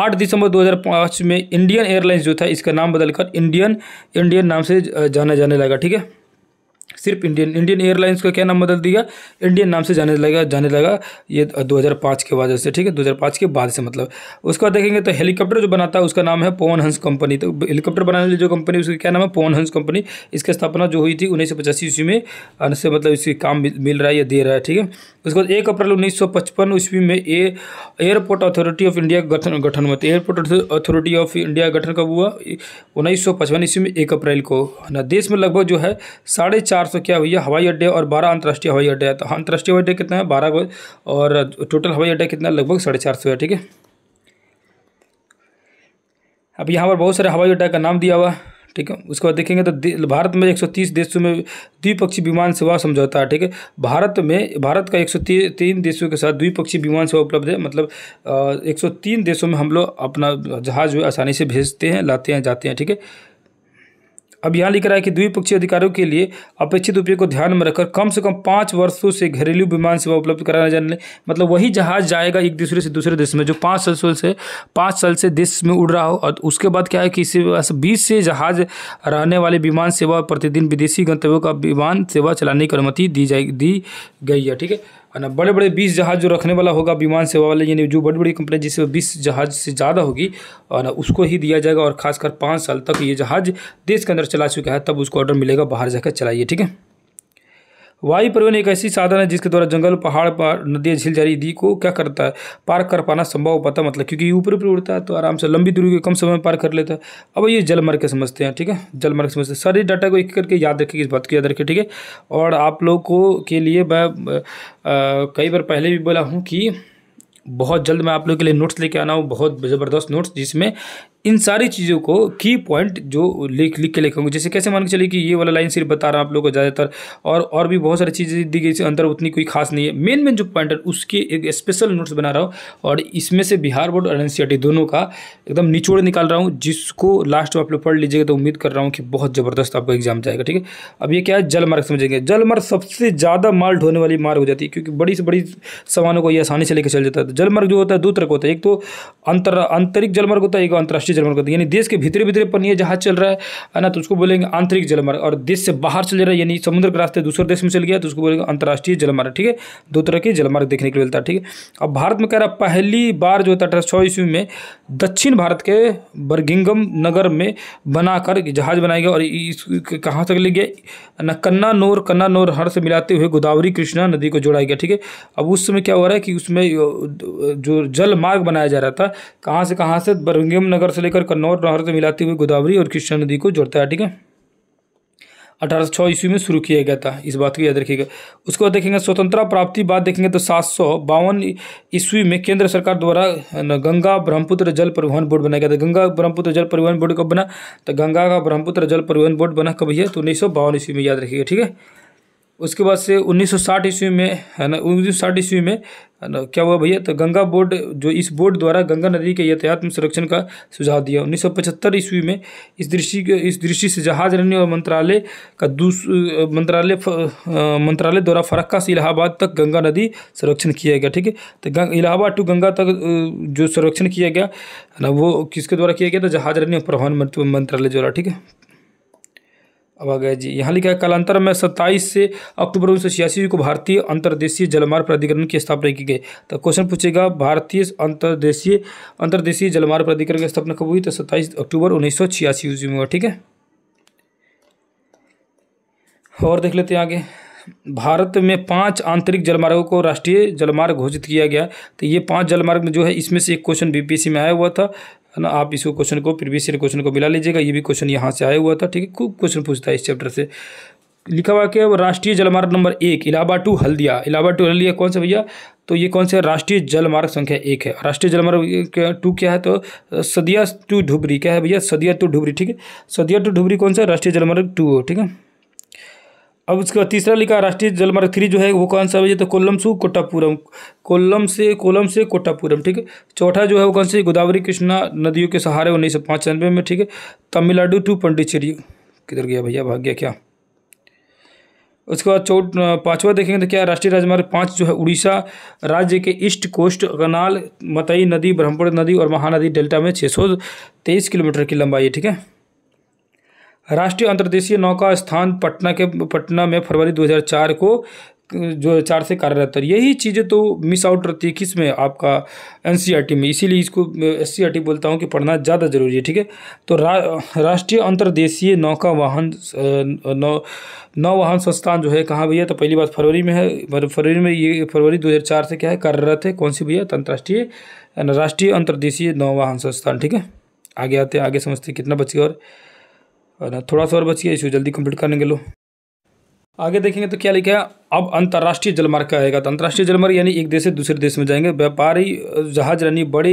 आठ दिसंबर 2005 में इंडियन एयरलाइंस जो था इसका नाम बदलकर इंडियन इंडियन नाम से जाना जाने लगा ठीक है सिर्फ इंडियन इंडियन एयरलाइंस का क्या नाम बदल दिया इंडियन नाम से जाने लगा जाने लगा ये 2005 के वजह से ठीक है 2005 के बाद से मतलब उसके बाद देखेंगे तो हेलीकॉप्टर जो बनाता है उसका नाम है पवन हंस कंपनी तो हेलीकॉप्टर बनाने वाली जो कंपनी उसका क्या नाम है पवन हंस कंपनी इसकी स्थापना जो हुई थी उन्नीस सौ पचासी ईस्वी में से मतलब इसकी काम मिल रहा है या दे रहा है ठीक है उसके बाद एक अप्रैल उन्नीस सौ पचपन ईस्वी में a airport authority of India गठन गठन हुआ एयरपोर्ट अथॉरिटी ऑफ इंडिया गठन कब हुआ उन्नीस सौ पचपन ईस्वी में एक अप्रैल को ना देश में लगभग जो है साढ़े चार सौ क्या भैया हवाई अड्डे और बारह अंतर्राष्ट्रीय हवाई अड्डे है तो हाँ, अंतर्राष्ट्रीय हवाई अड्डे कितना है बारह और टोटल हवाई अड्डा कितना लगभग साढ़े चार सौ है ठीक है अब यहाँ पर बहुत सारे हवाई अड्डा का नाम दिया हुआ ठीक है उसके बाद देखेंगे तो भारत में 130 देशों में द्विपक्षीय विमान सेवा समझौता है ठीक है भारत में भारत का 103 देशों के साथ द्विपक्षीय विमान सेवा उपलब्ध है मतलब आ, 103 देशों में हम लोग अपना जहाज़ जो आसानी से भेजते हैं लाते हैं जाते हैं ठीक है अब यहाँ लिख रहा है कि द्विपक्षीय अधिकारों के लिए अपेक्षित उपयोग को ध्यान में रखकर कम से कम पाँच वर्षों से घरेलू विमान सेवा उपलब्ध कराने जाने मतलब वही जहाज़ जाएगा एक दूसरे से दूसरे देश में जो पाँच साल से पाँच साल से देश में उड़ रहा हो और उसके बाद क्या है कि इससे बीस से जहाज रहने वाले विमान सेवा प्रतिदिन विदेशी गंतव्यों का विमान सेवा चलाने की अनुमति दी जाए दी गई है ठीक है ना बड़े बड़े बीस जहाज़ जो रखने वाला होगा विमान सेवा वाले यानी जो बड़ी बड़ी कंपनी जिससे बीस जहाज़ से ज़्यादा होगी और ना उसको ही दिया जाएगा और खासकर पाँच साल तक ये जहाज़ देश के अंदर चला चुका है तब उसको ऑर्डर मिलेगा बाहर जाकर चलाइए ठीक है वायु परिवहन एक ऐसी साधन है जिसके द्वारा जंगल पहाड़ पर नदियाँ झील जारी आदि को क्या करता है पार कर पाना संभव पाता मतलब क्योंकि ये ऊपर ऊपर उड़ता है तो आराम से लंबी दूरी को कम समय में पार कर लेता है अब ये जलमार्ग के समझते हैं ठीक है जलमार्ग समझते हैं सारी डाटा को एक करके याद रखिए इस बात को याद रखिए ठीक है और आप लोग को के लिए मैं कई बार पहले भी बोला हूँ कि बहुत जल्द मैं आप लोगों के लिए नोट्स लेके आना हूँ बहुत ज़बरदस्त नोट्स जिसमें इन सारी चीज़ों को की पॉइंट जो लिख लिख के लिखूंगे जैसे कैसे मान के चलिए कि ये वाला लाइन सिर्फ बता रहा हूँ आप लोगों को ज़्यादातर और और भी बहुत सारी चीज़ें दी गई अंदर उतनी कोई खास नहीं है मेन मेन जो पॉइंट है उसके एक स्पेशल नोट्स बना रहा हूँ और इसमें से बिहार बोर्ड और एन e दोनों का एकदम निचोड़ निकाल रहा हूँ जिसको लास्ट में आप लोग पढ़ लीजिएगा तो उम्मीद कर रहा हूँ कि बहुत ज़बरदस्त आपका एग्जाम जाएगा ठीक है अब ये क्या है जलमार्ग समझेंगे जलमार्ग सबसे ज़्यादा माल ढोने वाली मार्ग हो जाती है क्योंकि बड़ी से बड़ी सामानों को ये आसानी से लेकर चल जाता होता है जलमार्ग जो होता है दो तरह का होता है एक तो अंतर आंतरिक जलमार्ग होता है एक अंतर्राष्ट्रीय जलमार्ग होता है यानी देश के भीतरे भीतरे पर ये जहाज चल रहा है ना तो उसको बोलेंगे आंतरिक जलमार्ग और देश से बाहर चल रहा है यानी समुद्र के रास्ते दूसरे देश में चल गया तो उसको बोलेंगे अंतर्राष्ट्रीय जलमार्ग ठीक है दो तरह के जलमार्ग देखने के लिए मिलता है ठीक है अब भारत में कह रहा पहली बार जो होता है अठारह सौ ईस्वी में दक्षिण भारत के बर्गिंगम नगर में बनाकर जहाज बनाया गया और इस कहाँ तक ले गया न कन्ना नोर कन्ना नोर हर से मिलाते हुए गोदावरी कृष्णा नदी को जोड़ा गया ठीक है अब उस समय क्या हो रहा है कि उसमें जो जल मार्ग बनाया जा रहा था कहाँ से कहाँ से बरंगम नगर से लेकर कन्नौर नहर से मिलाती हुई गोदावरी और कृष्णा नदी को जोड़ता है ठीक है अठारह सौ छः ईस्वी में शुरू किया गया था इस बात को याद रखिएगा उसके बाद देखेंगे स्वतंत्रता प्राप्ति बाद देखेंगे तो सात सौ बावन ईस्वी में केंद्र सरकार द्वारा गंगा ब्रह्मपुत्र जल परिवहन बोर्ड बनाया गया था गंगा ब्रह्मपुत्र जल परिवहन बोर्ड कब बना तो गंगा का ब्रह्मपुत्र जल परिवहन बोर्ड बना कभी है तो उन्नीस सौ बावन ईस्वी में याद रखिएगा ठीक है उसके बाद से साठ ईस्वी में है ना साठ ईस्वी में क्या हुआ भैया तो गंगा बोर्ड जो इस बोर्ड द्वारा गंगा नदी के यातायात में संरक्षण का सुझाव दिया उन्नीस ईस्वी में इस दृष्टि इस दृष्टि से जहाज रहने और मंत्रालय का दूस मंत्रालय मंत्रालय द्वारा फरक्का से इलाहाबाद तक गंगा नदी संरक्षण किया गया ठीक है तो इलाहाबाद टू गंगा तक जो संरक्षण किया गया ना वो किसके द्वारा किया गया था जहाज रहने और परिवहन मंत्रालय द्वारा ठीक है अब आ गया जी यहाँ लिखा है कालांतर में सत्ताईस से अक्टूबर उन्नीस सौ छियासी को भारतीय अंतर्देशीय जलमार्ग प्राधिकरण की स्थापना की गई तो क्वेश्चन पूछेगा भारतीय अंतर्देशीय अंतर्देशीय जलमार्ग प्राधिकरण की स्थापना कब हुई तो सत्ताईस अक्टूबर उन्नीस सौ छियासी ईस्वी में हुआ ठीक है और देख लेते हैं आगे भारत में पांच आंतरिक जलमार्गों को राष्ट्रीय जलमार्ग घोषित किया गया तो ये पांच जलमार्ग में जो है इसमें से एक क्वेश्चन बीपीसी में आया हुआ था है ना आप इसको क्वेश्चन को प्रीवियस ईयर क्वेश्चन को मिला लीजिएगा ये भी क्वेश्चन यहाँ से आया हुआ था ठीक है खूब क्वेश्चन पूछता है इस चैप्टर से लिखा हुआ क्या है राष्ट्रीय जलमार्ग नंबर एक इलाहाबाद टू हल्दिया इलाहाबाद टू हल्दिया कौन सा भैया तो ये कौन सा है राष्ट्रीय जलमार्ग संख्या एक है राष्ट्रीय जलमार्ग टू क्या है तो सदिया टू ढुबरी क्या है भैया सदिया टू ढुबरी ठीक है सदिया टू ढुबरी कौन सा राष्ट्रीय जलमार्ग टू ठीक है अब उसका तीसरा लिखा राष्ट्रीय जलमार्ग थ्री जो है वो कौन सा है तो कोल्लम से कोटापुरम कोल्लम से कोलम से कोटापुरम ठीक है चौथा जो है वो कौन सा गोदावरी कृष्णा नदियों के सहारे उन्नीस सौ पचानवे में ठीक है तमिलनाडु टू पंडिचेरी किधर गया भैया भाग गया क्या उसके बाद चौ पाँचवा देखेंगे तो क्या राष्ट्रीय राजमार्ग पाँच जो है उड़ीसा राज्य के ईस्ट कोस्ट कनाल मतई नदी ब्रह्मपुर नदी और महानदी डेल्टा में छः सौ तेईस किलोमीटर की लंबाई है ठीक है राष्ट्रीय अंतर्देशीय नौका स्थान पटना के पटना में फरवरी 2004 को जो चार से कार्यरत है यही चीज़ें तो मिस आउट रहती है किस में आपका एन e में इसीलिए इसको एस सी e बोलता हूँ कि पढ़ना ज़्यादा ज़रूरी है ठीक है तो रा, राष्ट्रीय अंतर्देशीय नौका वाहन नौ वाहन संस्थान जो है कहाँ भैया तो पहली बात फरवरी में है फरवरी में ये फरवरी 2004 से क्या है कार्यरत है कौन सी भैया तो अंतर्राष्ट्रीय राष्ट्रीय अंतर्देशीय वाहन संस्थान ठीक है आगे आते हैं आगे समझते कितना बची और और थोड़ा सा और बच गया इसको जल्दी कंप्लीट करने के लो आगे देखेंगे तो क्या लिखा है अब अंतर्राष्ट्रीय जलमार्ग का आएगा तो अंतर्राष्ट्रीय जलमार्ग यानी एक देश से दूसरे देश में जाएंगे व्यापारी जहाज यानी बड़ी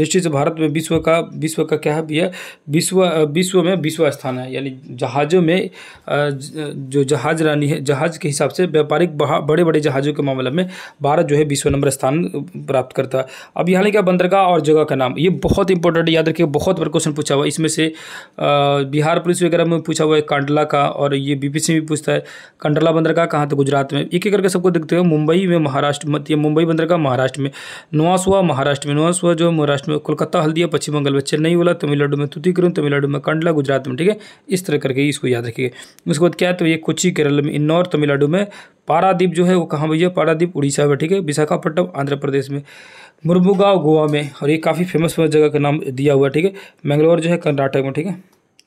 दृष्टि से भारत में विश्व का विश्व का क्या है भैया विश्व विश्व में विश्व स्थान है यानी जहाज़ों में जो जहाज रानी है जहाज के हिसाब से व्यापारिक बड़े बड़े जहाज़ों के मामले में भारत जो है विश्व नंबर स्थान प्राप्त करता है अब यहाँ लिखा बंदरगाह और जगह का नाम ये बहुत इंपॉर्टेंट याद रखिए बहुत बड़ा क्वेश्चन पूछा हुआ इसमें से बिहार पुलिस वगैरह में पूछा हुआ है कांडला का और ये बी में पूछता है कंडला बंदरगाह कहाँ तो गुजरात में एक एक करके सबको देखते हैं मुंबई में महाराष्ट्र मत ये मुंबई बंदरगाह महाराष्ट्र में नवासुआ महाराष्ट्र में नवासुआ जो महाराष्ट्र में कोलकाता हल्दिया पश्चिम बंगाल में चेन्नई वाला तमिलनाडु में करूँ तमिलनाडु में कंडला गुजरात में ठीक है इस तरह करके इसको याद रखिए उसके बाद क्या तो ये कोची केरल में इन्नौर तमिलनाडु में पारादीप जो है वो कहाँ भैया पारादीप उड़ीसा में ठीक है विशाखापट्टनम आंध्र प्रदेश में मुरमुगाव गोवा में और ये काफ़ी फेमस जगह का नाम दिया हुआ ठीक है मैंगलोर जो है कर्नाटक में ठीक है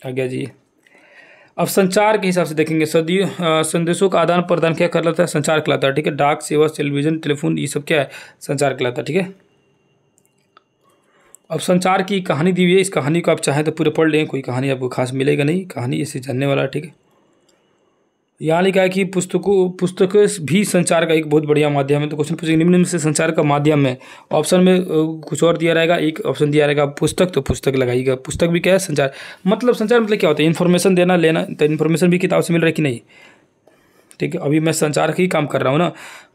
आ गया जी अब संचार के हिसाब से देखेंगे सदियों संदेशों का आदान प्रदान क्या कहलाता है संचार कहलाता है ठीक है डाक सेवा टेलीविजन टेलीफोन ये सब क्या है संचार कहलाता है ठीक है अब संचार की कहानी दी हुई है इस कहानी को आप चाहें तो पूरे पढ़ लें कोई कहानी आपको खास मिलेगा नहीं कहानी इसे जानने वाला है ठीक है यहाँ लिखा है कि पुस्तकों पुस्तक भी संचार का एक बहुत बढ़िया माध्यम है तो क्वेश्चन पूछेंगे निम्न से संचार का माध्यम है ऑप्शन में कुछ और दिया रहेगा एक ऑप्शन दिया रहेगा पुस्तक तो पुस्तक लगाइएगा पुस्तक भी क्या है संचार मतलब संचार मतलब क्या होता है इन्फॉर्मेशन देना लेना तो इन्फॉर्मेशन भी किताब से मिल रहा है कि नहीं ठीक है अभी मैं संचार का ही काम कर रहा हूँ ना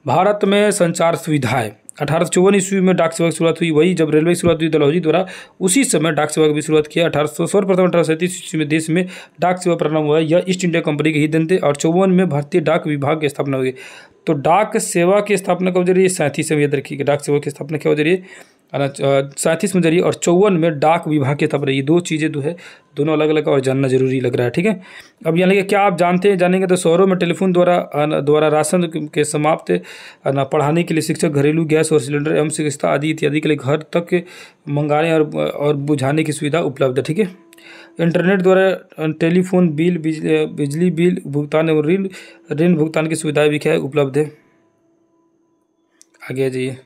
भारत में संचार सुविधाएँ अठारह सौ चौवन ईस्वी में डाक सेवा की शुरुआत हुई वही जब रेलवे की शुरुआत हुई डलहौजी द्वारा उसी समय डाक सेवा की भी शुरुआत किया अठारह सौ सर्वप्रथम अठारह सौ सैंतीस ईस्वी में देश में डाक सेवा प्रारंभ हुआ यह ईस्ट इंडिया कंपनी के ही दिन थे और चौवन में भारतीय डाक विभाग की स्थापना हुई तो डाक सेवा की स्थापना कब जरिए सैंतीस में याद रखिएगा डाक सेवा की स्थापना क्या हो जरिए सैंतीस में जरिए और चौवन में डाक विभाग के तब रही दो चीज़ें जो दो तो है दोनों अलग अलग और जानना जरूरी लग रहा है ठीक है अब यानी कि क्या आप जानते हैं जानेंगे तो शहरों में टेलीफोन द्वारा द्वारा राशन के समाप्त पढ़ाने के लिए शिक्षक घरेलू गैस और सिलेंडर एवं चिकित्सा आदि इत्यादि के लिए घर तक मंगाने और और बुझाने की सुविधा उपलब्ध है ठीक है इंटरनेट द्वारा टेलीफोन बिल बिजली बिल भुगतान और ऋण ऋण भुगतान की सुविधाएँ भी क्या उपलब्ध है आगे जाइए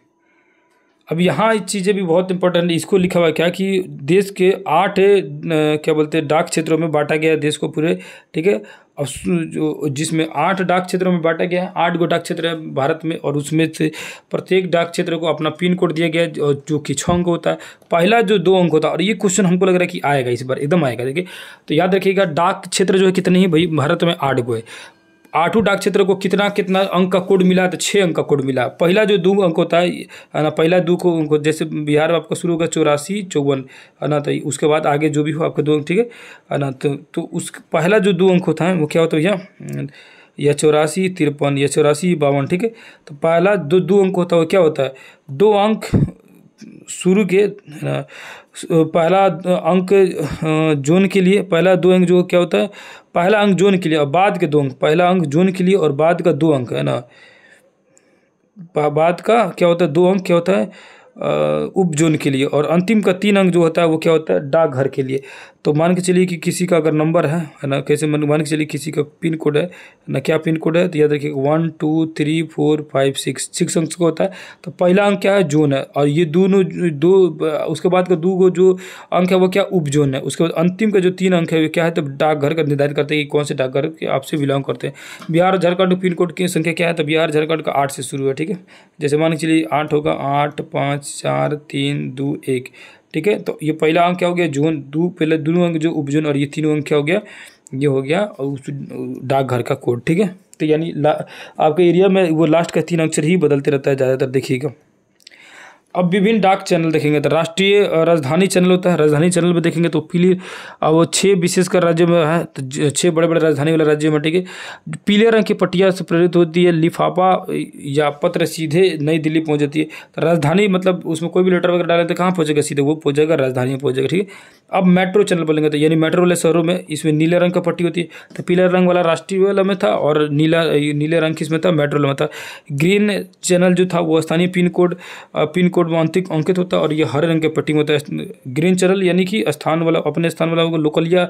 अब यहाँ ये चीज़ें भी बहुत इंपॉर्टेंट है इसको लिखा हुआ क्या कि देश के आठ क्या बोलते हैं डाक क्षेत्रों में बांटा गया है देश को पूरे ठीक है अब जो जिसमें आठ डाक क्षेत्रों में बांटा गया है आठ गो डाक क्षेत्र है भारत में और उसमें से प्रत्येक डाक क्षेत्र को अपना पिन कोड दिया गया है जो, जो कि छः अंक होता है पहला जो दो अंक होता है और ये क्वेश्चन हमको लग रहा है कि आएगा इस बार एकदम आएगा देखिए तो याद रखिएगा डाक क्षेत्र जो है कितने ही भाई भारत में आठ गो है आठों डाक क्षेत्र को कितना कितना अंक का कोड मिला तो छः अंक का कोड मिला पहला जो दो अंक होता है ना पहला दो को उनको जैसे बिहार में आपका शुरू होगा चौरासी चौवन है ना तो उसके बाद आगे जो भी हो आपका दो अंक ठीक है ना तो, तो उस पहला जो दो अंक होता है वो क्या होता है भैया या चौरासी तिरपन या चौरासी बावन ठीक है तो पहला दो दो अंक होता है वो क्या होता है दो अंक शुरू के पहला अंक जून के लिए पहला दो अंक जो क्या होता है पहला अंक जून के लिए और बाद के दो अंक पहला अंक जून के लिए और बाद का दो अंक है ना बाद का क्या होता है दो अंक क्या होता है उप जून के लिए और अंतिम का तीन अंक जो होता है वो क्या होता है डाकघर के लिए तो मान के चलिए कि किसी का अगर नंबर है है ना कैसे मान मान के चलिए किसी का पिन कोड है ना क्या पिन कोड है तो याद रखिए one two three four five six six अंक का होता है तो पहला अंक क्या है जोन है और ये दोनों दो उसके बाद का दो गो जो अंक है वो क्या उप जोन है उसके बाद अंतिम का जो तीन अंक है वो क्या है तो डाकघर का निर्धारित करते हैं कि कौन से डाकघर के आपसे बिलोंग करते हैं बिहार झारखंड पिन कोड की संख्या क्या है तो बिहार झारखंड का आठ से शुरू है ठीक है जैसे मान के चलिए आठ होगा आठ पाँच चार तीन दो एक ठीक है तो ये पहला अंक क्या हो गया जून दो पहले दोनों अंक जो उपजून और ये तीनों अंक क्या हो गया ये हो गया और उस डाकघर का कोड ठीक है तो यानी आपके एरिया में वो लास्ट का तीन अक्षर ही बदलते रहता है ज़्यादातर देखिएगा अब विभिन्न डाक चैनल देखेंगे तो राष्ट्रीय राजधानी चैनल होता है राजधानी चैनल में देखेंगे तो पीली वो छः विशेषकर राज्यों में है तो छः बड़े बड़े राजधानी वाले राज्यों में ठीक है पीले रंग की पटिया से प्रेरित होती है लिफाफा या पत्र सीधे नई दिल्ली पहुँच जाती है तो राजधानी मतलब उसमें कोई भी लेटर वगैरह डालें तो कहाँ पहुँचेगा सीधे वो पहुँचेगा राजधानी में पहुँचेगा ठीक है अब मेट्रो चैनल बोलेंगे तो यानी मेट्रो वाले शहरों में इसमें नीले रंग का पट्टी होती है तो पीले रंग वाला राष्ट्रीय वाला में था और नीला नीले रंग किसमें था मेट्रो वाला में था ग्रीन चैनल जो था वो स्थानीय pin code pin code node में आंतरिक अंकित होता है और ये हरे रंग के पट्टी में होता है ग्रीन चरल यानी कि स्थान वाला अपने स्थान वाला होगा लोकलिया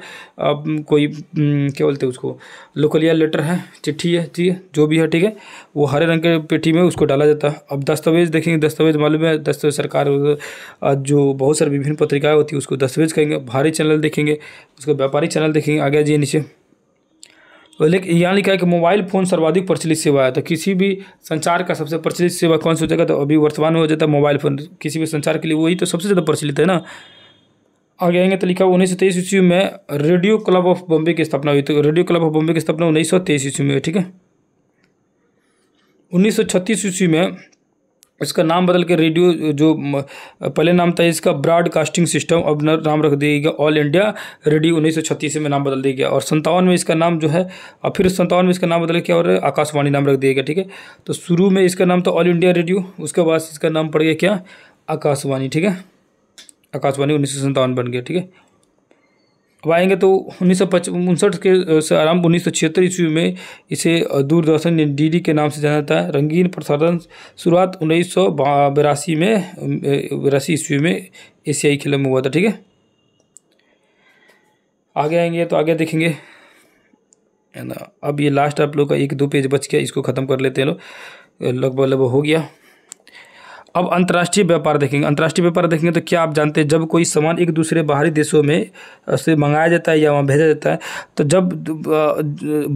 कोई हम्म, क्या बोलते हैं उसको लोकलिया लेटर है चिट्ठी है ठीक है जो भी है ठीक है वो हरे रंग के पेटी में उसको डाला जाता है अब दस्तावेज देखेंगे दस्तावेज मालूम है दस्तावेज सरकार जो बहुत सारी विभिन्न पत्रिकाएँ होती है उसको दस्तावेज कहेंगे भारी चैनल देखेंगे उसको व्यापारिक चैनल देखेंगे आगे जी नीचे यहाँ लिखा है कि मोबाइल फ़ोन सर्वाधिक प्रचलित सेवा है तो किसी भी संचार का सबसे प्रचलित सेवा कौन सी हो जाएगा तो अभी वर्तमान में हो जाता है मोबाइल फ़ोन किसी भी संचार के लिए वही तो सबसे ज़्यादा प्रचलित है ना आगे आएंगे तो लिखा उन्नीस सौ तेईस ईस्वी में रेडियो क्लब ऑफ बॉम्बे की स्थापना हुई तो रेडियो क्लब ऑफ बॉम्बे की स्थापना उन्नीस सौ तेईस ईस्वी में ठीक है उन्नीस सौ छत्तीस ईस्वी में इसका नाम बदल के रेडियो जो पहले नाम था इसका ब्रॉडकास्टिंग सिस्टम अब नाम रख दिया गया ऑल इंडिया रेडियो उन्नीस सौ छत्तीस में नाम बदल दिया गया और संतावन में इसका नाम जो है और फिर संतावन में इसका नाम बदल के और आकाशवाणी नाम रख दिया गया ठीक है तो शुरू में इसका नाम था ऑल इंडिया रेडियो उसके बाद इसका नाम पड़ गया क्या आकाशवाणी ठीक है आकाशवाणी उन्नीस सौ बन गया ठीक है अब आएंगे तो उन्नीस सौ उनसठ के से आरम्भ उन्नीस सौ छिहत्तर ईस्वी में इसे दूरदर्शन डीडी डी के नाम से जाना जाता है रंगीन प्रसारण शुरुआत उन्नीस सौ बिरासी में बिरासी ईस्वी में एशियाई खेलों में हुआ था ठीक है आगे आएंगे तो आगे देखेंगे है ना अब ये लास्ट आप लोग का एक दो पेज बच गया इसको ख़त्म कर लेते हैं लोग लगभग लगभग हो गया अब अंतर्राष्ट्रीय व्यापार देखेंगे अंतर्राष्ट्रीय व्यापार देखेंगे तो क्या आप जानते हैं जब कोई सामान एक दूसरे बाहरी देशों में से मंगाया जाता है या वहाँ भेजा जाता है तो जब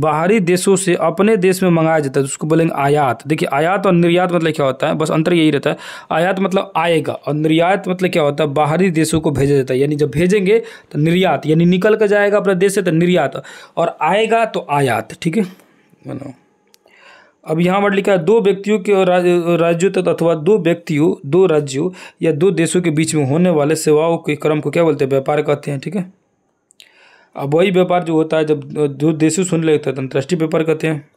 बाहरी देशों से अपने देश में मंगाया जाता है उसको बोलेंगे आयात देखिए आयात और निर्यात मतलब क्या होता है बस अंतर यही रहता है आयात मतलब आएगा और निर्यात मतलब क्या होता है बाहरी देशों को भेजा जाता है यानी जब भेजेंगे तो निर्यात यानी निकल कर जाएगा अपने देश से तो निर्यात और आएगा तो आयात ठीक है अब यहाँ पर लिखा है दो व्यक्तियों के राज, राज्यों तथा अथवा दो व्यक्तियों दो राज्यों या दो देशों के बीच में होने वाले सेवाओं के क्रम को क्या बोलते हैं व्यापार कहते हैं ठीक है अब वही व्यापार जो होता है जब दो देशों सुन लेते हैं तो अंतर्राष्ट्रीय व्यापार कहते हैं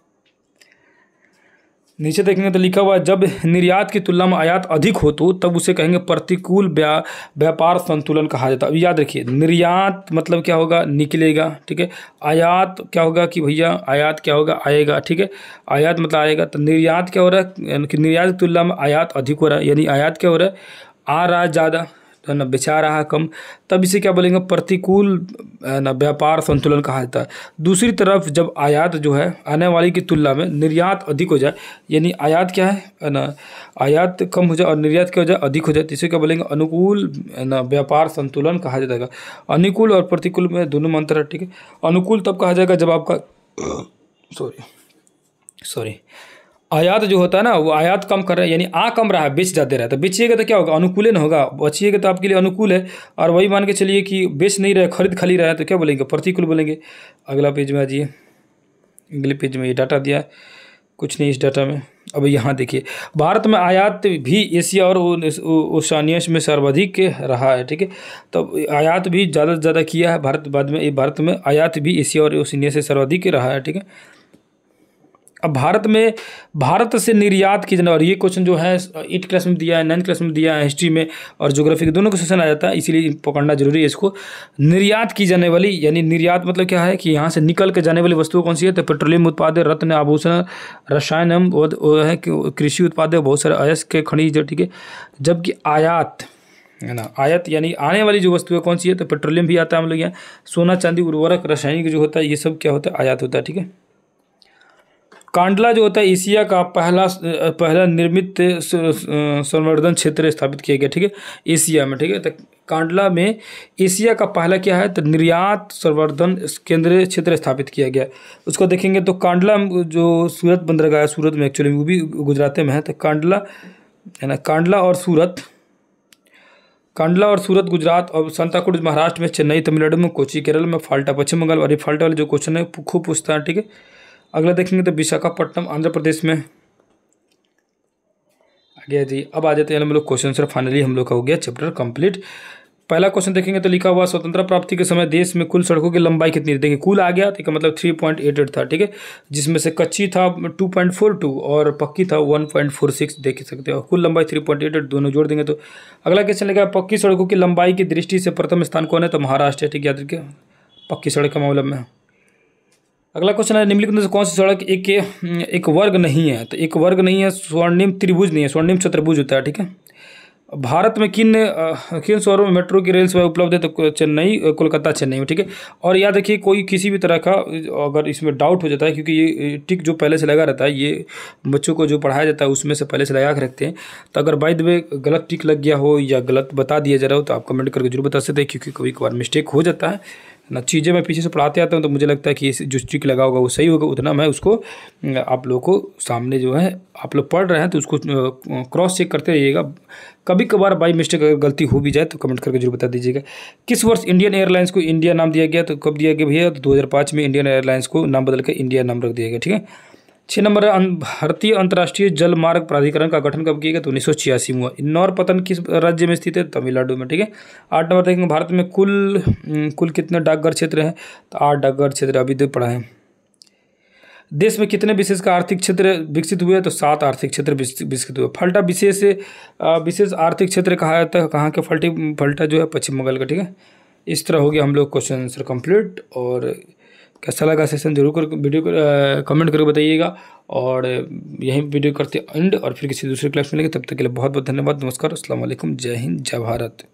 नीचे देखेंगे तो लिखा हुआ है जब निर्यात की तुलना में आयात अधिक हो तो तब उसे कहेंगे प्रतिकूल व्यापार संतुलन कहा जाता है याद रखिए निर्यात मतलब क्या होगा निकलेगा ठीक है आयात क्या होगा कि भैया आयात क्या होगा आएगा ठीक है आयात मतलब आएगा तो निर्यात क्या हो रहा है निर्यात की तुलना में आयात अधिक हो रहा है यानी आयात क्या हो रहा है आ रहा है ज़्यादा है ना बेचा रहा है कम तब इसे क्या बोलेंगे प्रतिकूल ना व्यापार संतुलन कहा जाता है दूसरी तरफ जब आयात जो है आने वाली की तुलना में निर्यात अधिक हो जाए यानी आयात क्या है ना आयात कम हो जाए और निर्यात क्या हो जाए अधिक हो जाए तो इसे क्या बोलेंगे अनुकूल ना व्यापार संतुलन कहा जाएगा अनुकूल और प्रतिकूल में दोनों में अंतर है ठीक है अनुकूल तब कहा जाएगा जब आपका सॉरी सॉरी आयात जो होता है ना वो आयात कम कर रहा है यानी आ कम रहा है बेच जाते रहे तो बेचिएगा तो क्या होगा अनुकूल नहीं होगा बचिएगा तो आपके लिए अनुकूल है और वही मान के चलिए कि बेच नहीं रहे खरीद खाली रहा है तो क्या बोलेंगे प्रतिकूल बोलेंगे अगला पेज में आ जाइए अगले पेज में ये डाटा दिया कुछ नहीं इस डाटा में अब यहाँ देखिए भारत में आयात भी एशिया और ओशानियस में सर्वाधिक रहा है ठीक है तब तो आयात भी ज़्यादा से ज़्यादा किया है भारत बाद में भारत में आयात भी एशिया और ओशानिया से सर्वाधिक रहा है ठीक है अब भारत में भारत से निर्यात की जाने और ये क्वेश्चन जो है एट क्लास में दिया है नाइन्थ क्लास में दिया है हिस्ट्री में और जोग्राफी के दोनों क्वेश्चन सेशन आ जाता है इसीलिए पकड़ना जरूरी है इसको निर्यात की जाने वाली यानी निर्यात मतलब क्या है कि यहाँ से निकल के जाने वाली वस्तुएं कौन सी है तो पेट्रोलियम उत्पाद रत्न आभूषण रसायन है कृषि उत्पाद बहुत सारे अयस के खनिज ठीक है जबकि आयात है ना आयत यानी आने वाली जो वस्तु है कौन सी है तो पेट्रोलियम भी आता है हम लोग यहाँ सोना चांदी उर्वरक रासायनिक जो होता है ये सब क्या होता है आयात होता है ठीक है कांडला जो होता है एशिया का पहला पहला निर्मित संवर्धन क्षेत्र स्थापित किया गया ठीक है एशिया में ठीक है तो कांडला में एशिया का पहला क्या है तो निर्यात संवर्धन केंद्रीय क्षेत्र स्थापित किया गया उसको देखेंगे तो कांडला जो सूरत बंदरगाह है सूरत में एक्चुअली वो भी गुजराते में है तो कांडला है ना कांडला और सूरत कांडला और सूरत गुजरात और संताक्रूज महाराष्ट्र में चेन्नई तमिलनाडु में कोची केरल में फाल्टा पश्चिम बंगाल और ये फाल्टा वाले जो क्वेश्चन है खूब पूछता है ठीक है अगला देखेंगे तो विशाखापट्टनम आंध्र प्रदेश में आ गया जी अब आ जाते हैं हम लोग क्वेश्चन आंसर फाइनली हम लोग का हो गया चैप्टर कंप्लीट पहला क्वेश्चन देखेंगे तो लिखा हुआ स्वतंत्रता प्राप्ति के समय देश में कुल सड़कों की लंबाई कितनी देखिए कुल आ गया ठीक है मतलब थ्री पॉइंट एट एट था ठीक है जिसमें से कच्ची था टू पॉइंट फोर टू और पक्की था वन पॉइंट फोर सिक्स देख सकते हो कुल लंबाई थ्री पॉइंट एट एट दोनों जोड़ देंगे तो अगला क्वेश्चन लिखा पक्की सड़कों की लंबाई की दृष्टि से प्रथम स्थान कौन है तो महाराष्ट्र है ठीक याद रखिए पक्की सड़क के मामले में अगला क्वेश्चन है निम्नलिखित में से कौन सी सड़क एक एक वर्ग नहीं है तो एक वर्ग नहीं है स्वर्णिम त्रिभुज नहीं है स्वर्णिम चतुर्भुज होता है ठीक है भारत में किन किन शहरों में मेट्रो की रेल सेवा उपलब्ध है तो चेन्नई कोलकाता चेन्नई में ठीक है और याद रखिए कोई किसी भी तरह का अगर इसमें डाउट हो जाता है क्योंकि ये टिक जो पहले से लगा रहता है ये बच्चों को जो पढ़ाया जाता है उसमें से पहले से लगा के रखते हैं तो अगर बाई द गलत टिक लग गया हो या गलत बता दिया जा रहा हो तो आप कमेंट करके जरूर बता सकते हैं क्योंकि कभी कभार मिस्टेक हो जाता है ना चीज़ें मैं पीछे से पढ़ाते आता हूँ तो मुझे लगता है कि जो स्टिक लगा होगा वो सही होगा उतना मैं उसको आप लोग को सामने जो है आप लोग पढ़ रहे हैं तो उसको क्रॉस चेक करते रहिएगा कभी कभार बाई मिस्टेक अगर गलती हो भी जाए तो कमेंट करके जरूर बता दीजिएगा किस वर्ष इंडियन एयरलाइंस को इंडिया नाम दिया गया तो कब दिया गया भैया तो दो में इंडियन एयरलाइंस को नाम बदल कर इंडिया नाम रख दिया गया ठीक है छः नंबर अं, भारतीय अंतर्राष्ट्रीय जल मार्ग प्राधिकरण का गठन कब किया गया तो उन्नीस सौ छियासी में हुआ इन्नौर पतन किस राज्य में स्थित है तमिलनाडु में ठीक है आठ नंबर देखेंगे भारत में कुल कुल कितने डाकघर क्षेत्र हैं तो आठ डाकघर क्षेत्र अभी तक तो पड़ा है देश में कितने विशेष का आर्थिक क्षेत्र विकसित हुए तो सात आर्थिक क्षेत्र विकसित हुए फल्टा विशेष विशेष आर्थिक क्षेत्र कहा जाता है तो कहाँ के फल्टी फल्टा जो है पश्चिम बंगाल का ठीक है इस तरह हो गया हम लोग क्वेश्चन आंसर कंप्लीट और कैसा लगा सेशन जरूर कर वीडियो कर, कमेंट करके बताइएगा और यहीं वीडियो करते एंड और फिर किसी दूसरे क्लास में लेंगे तब तक के लिए बहुत बहुत धन्यवाद नमस्कार असलम जय हिंद जय भारत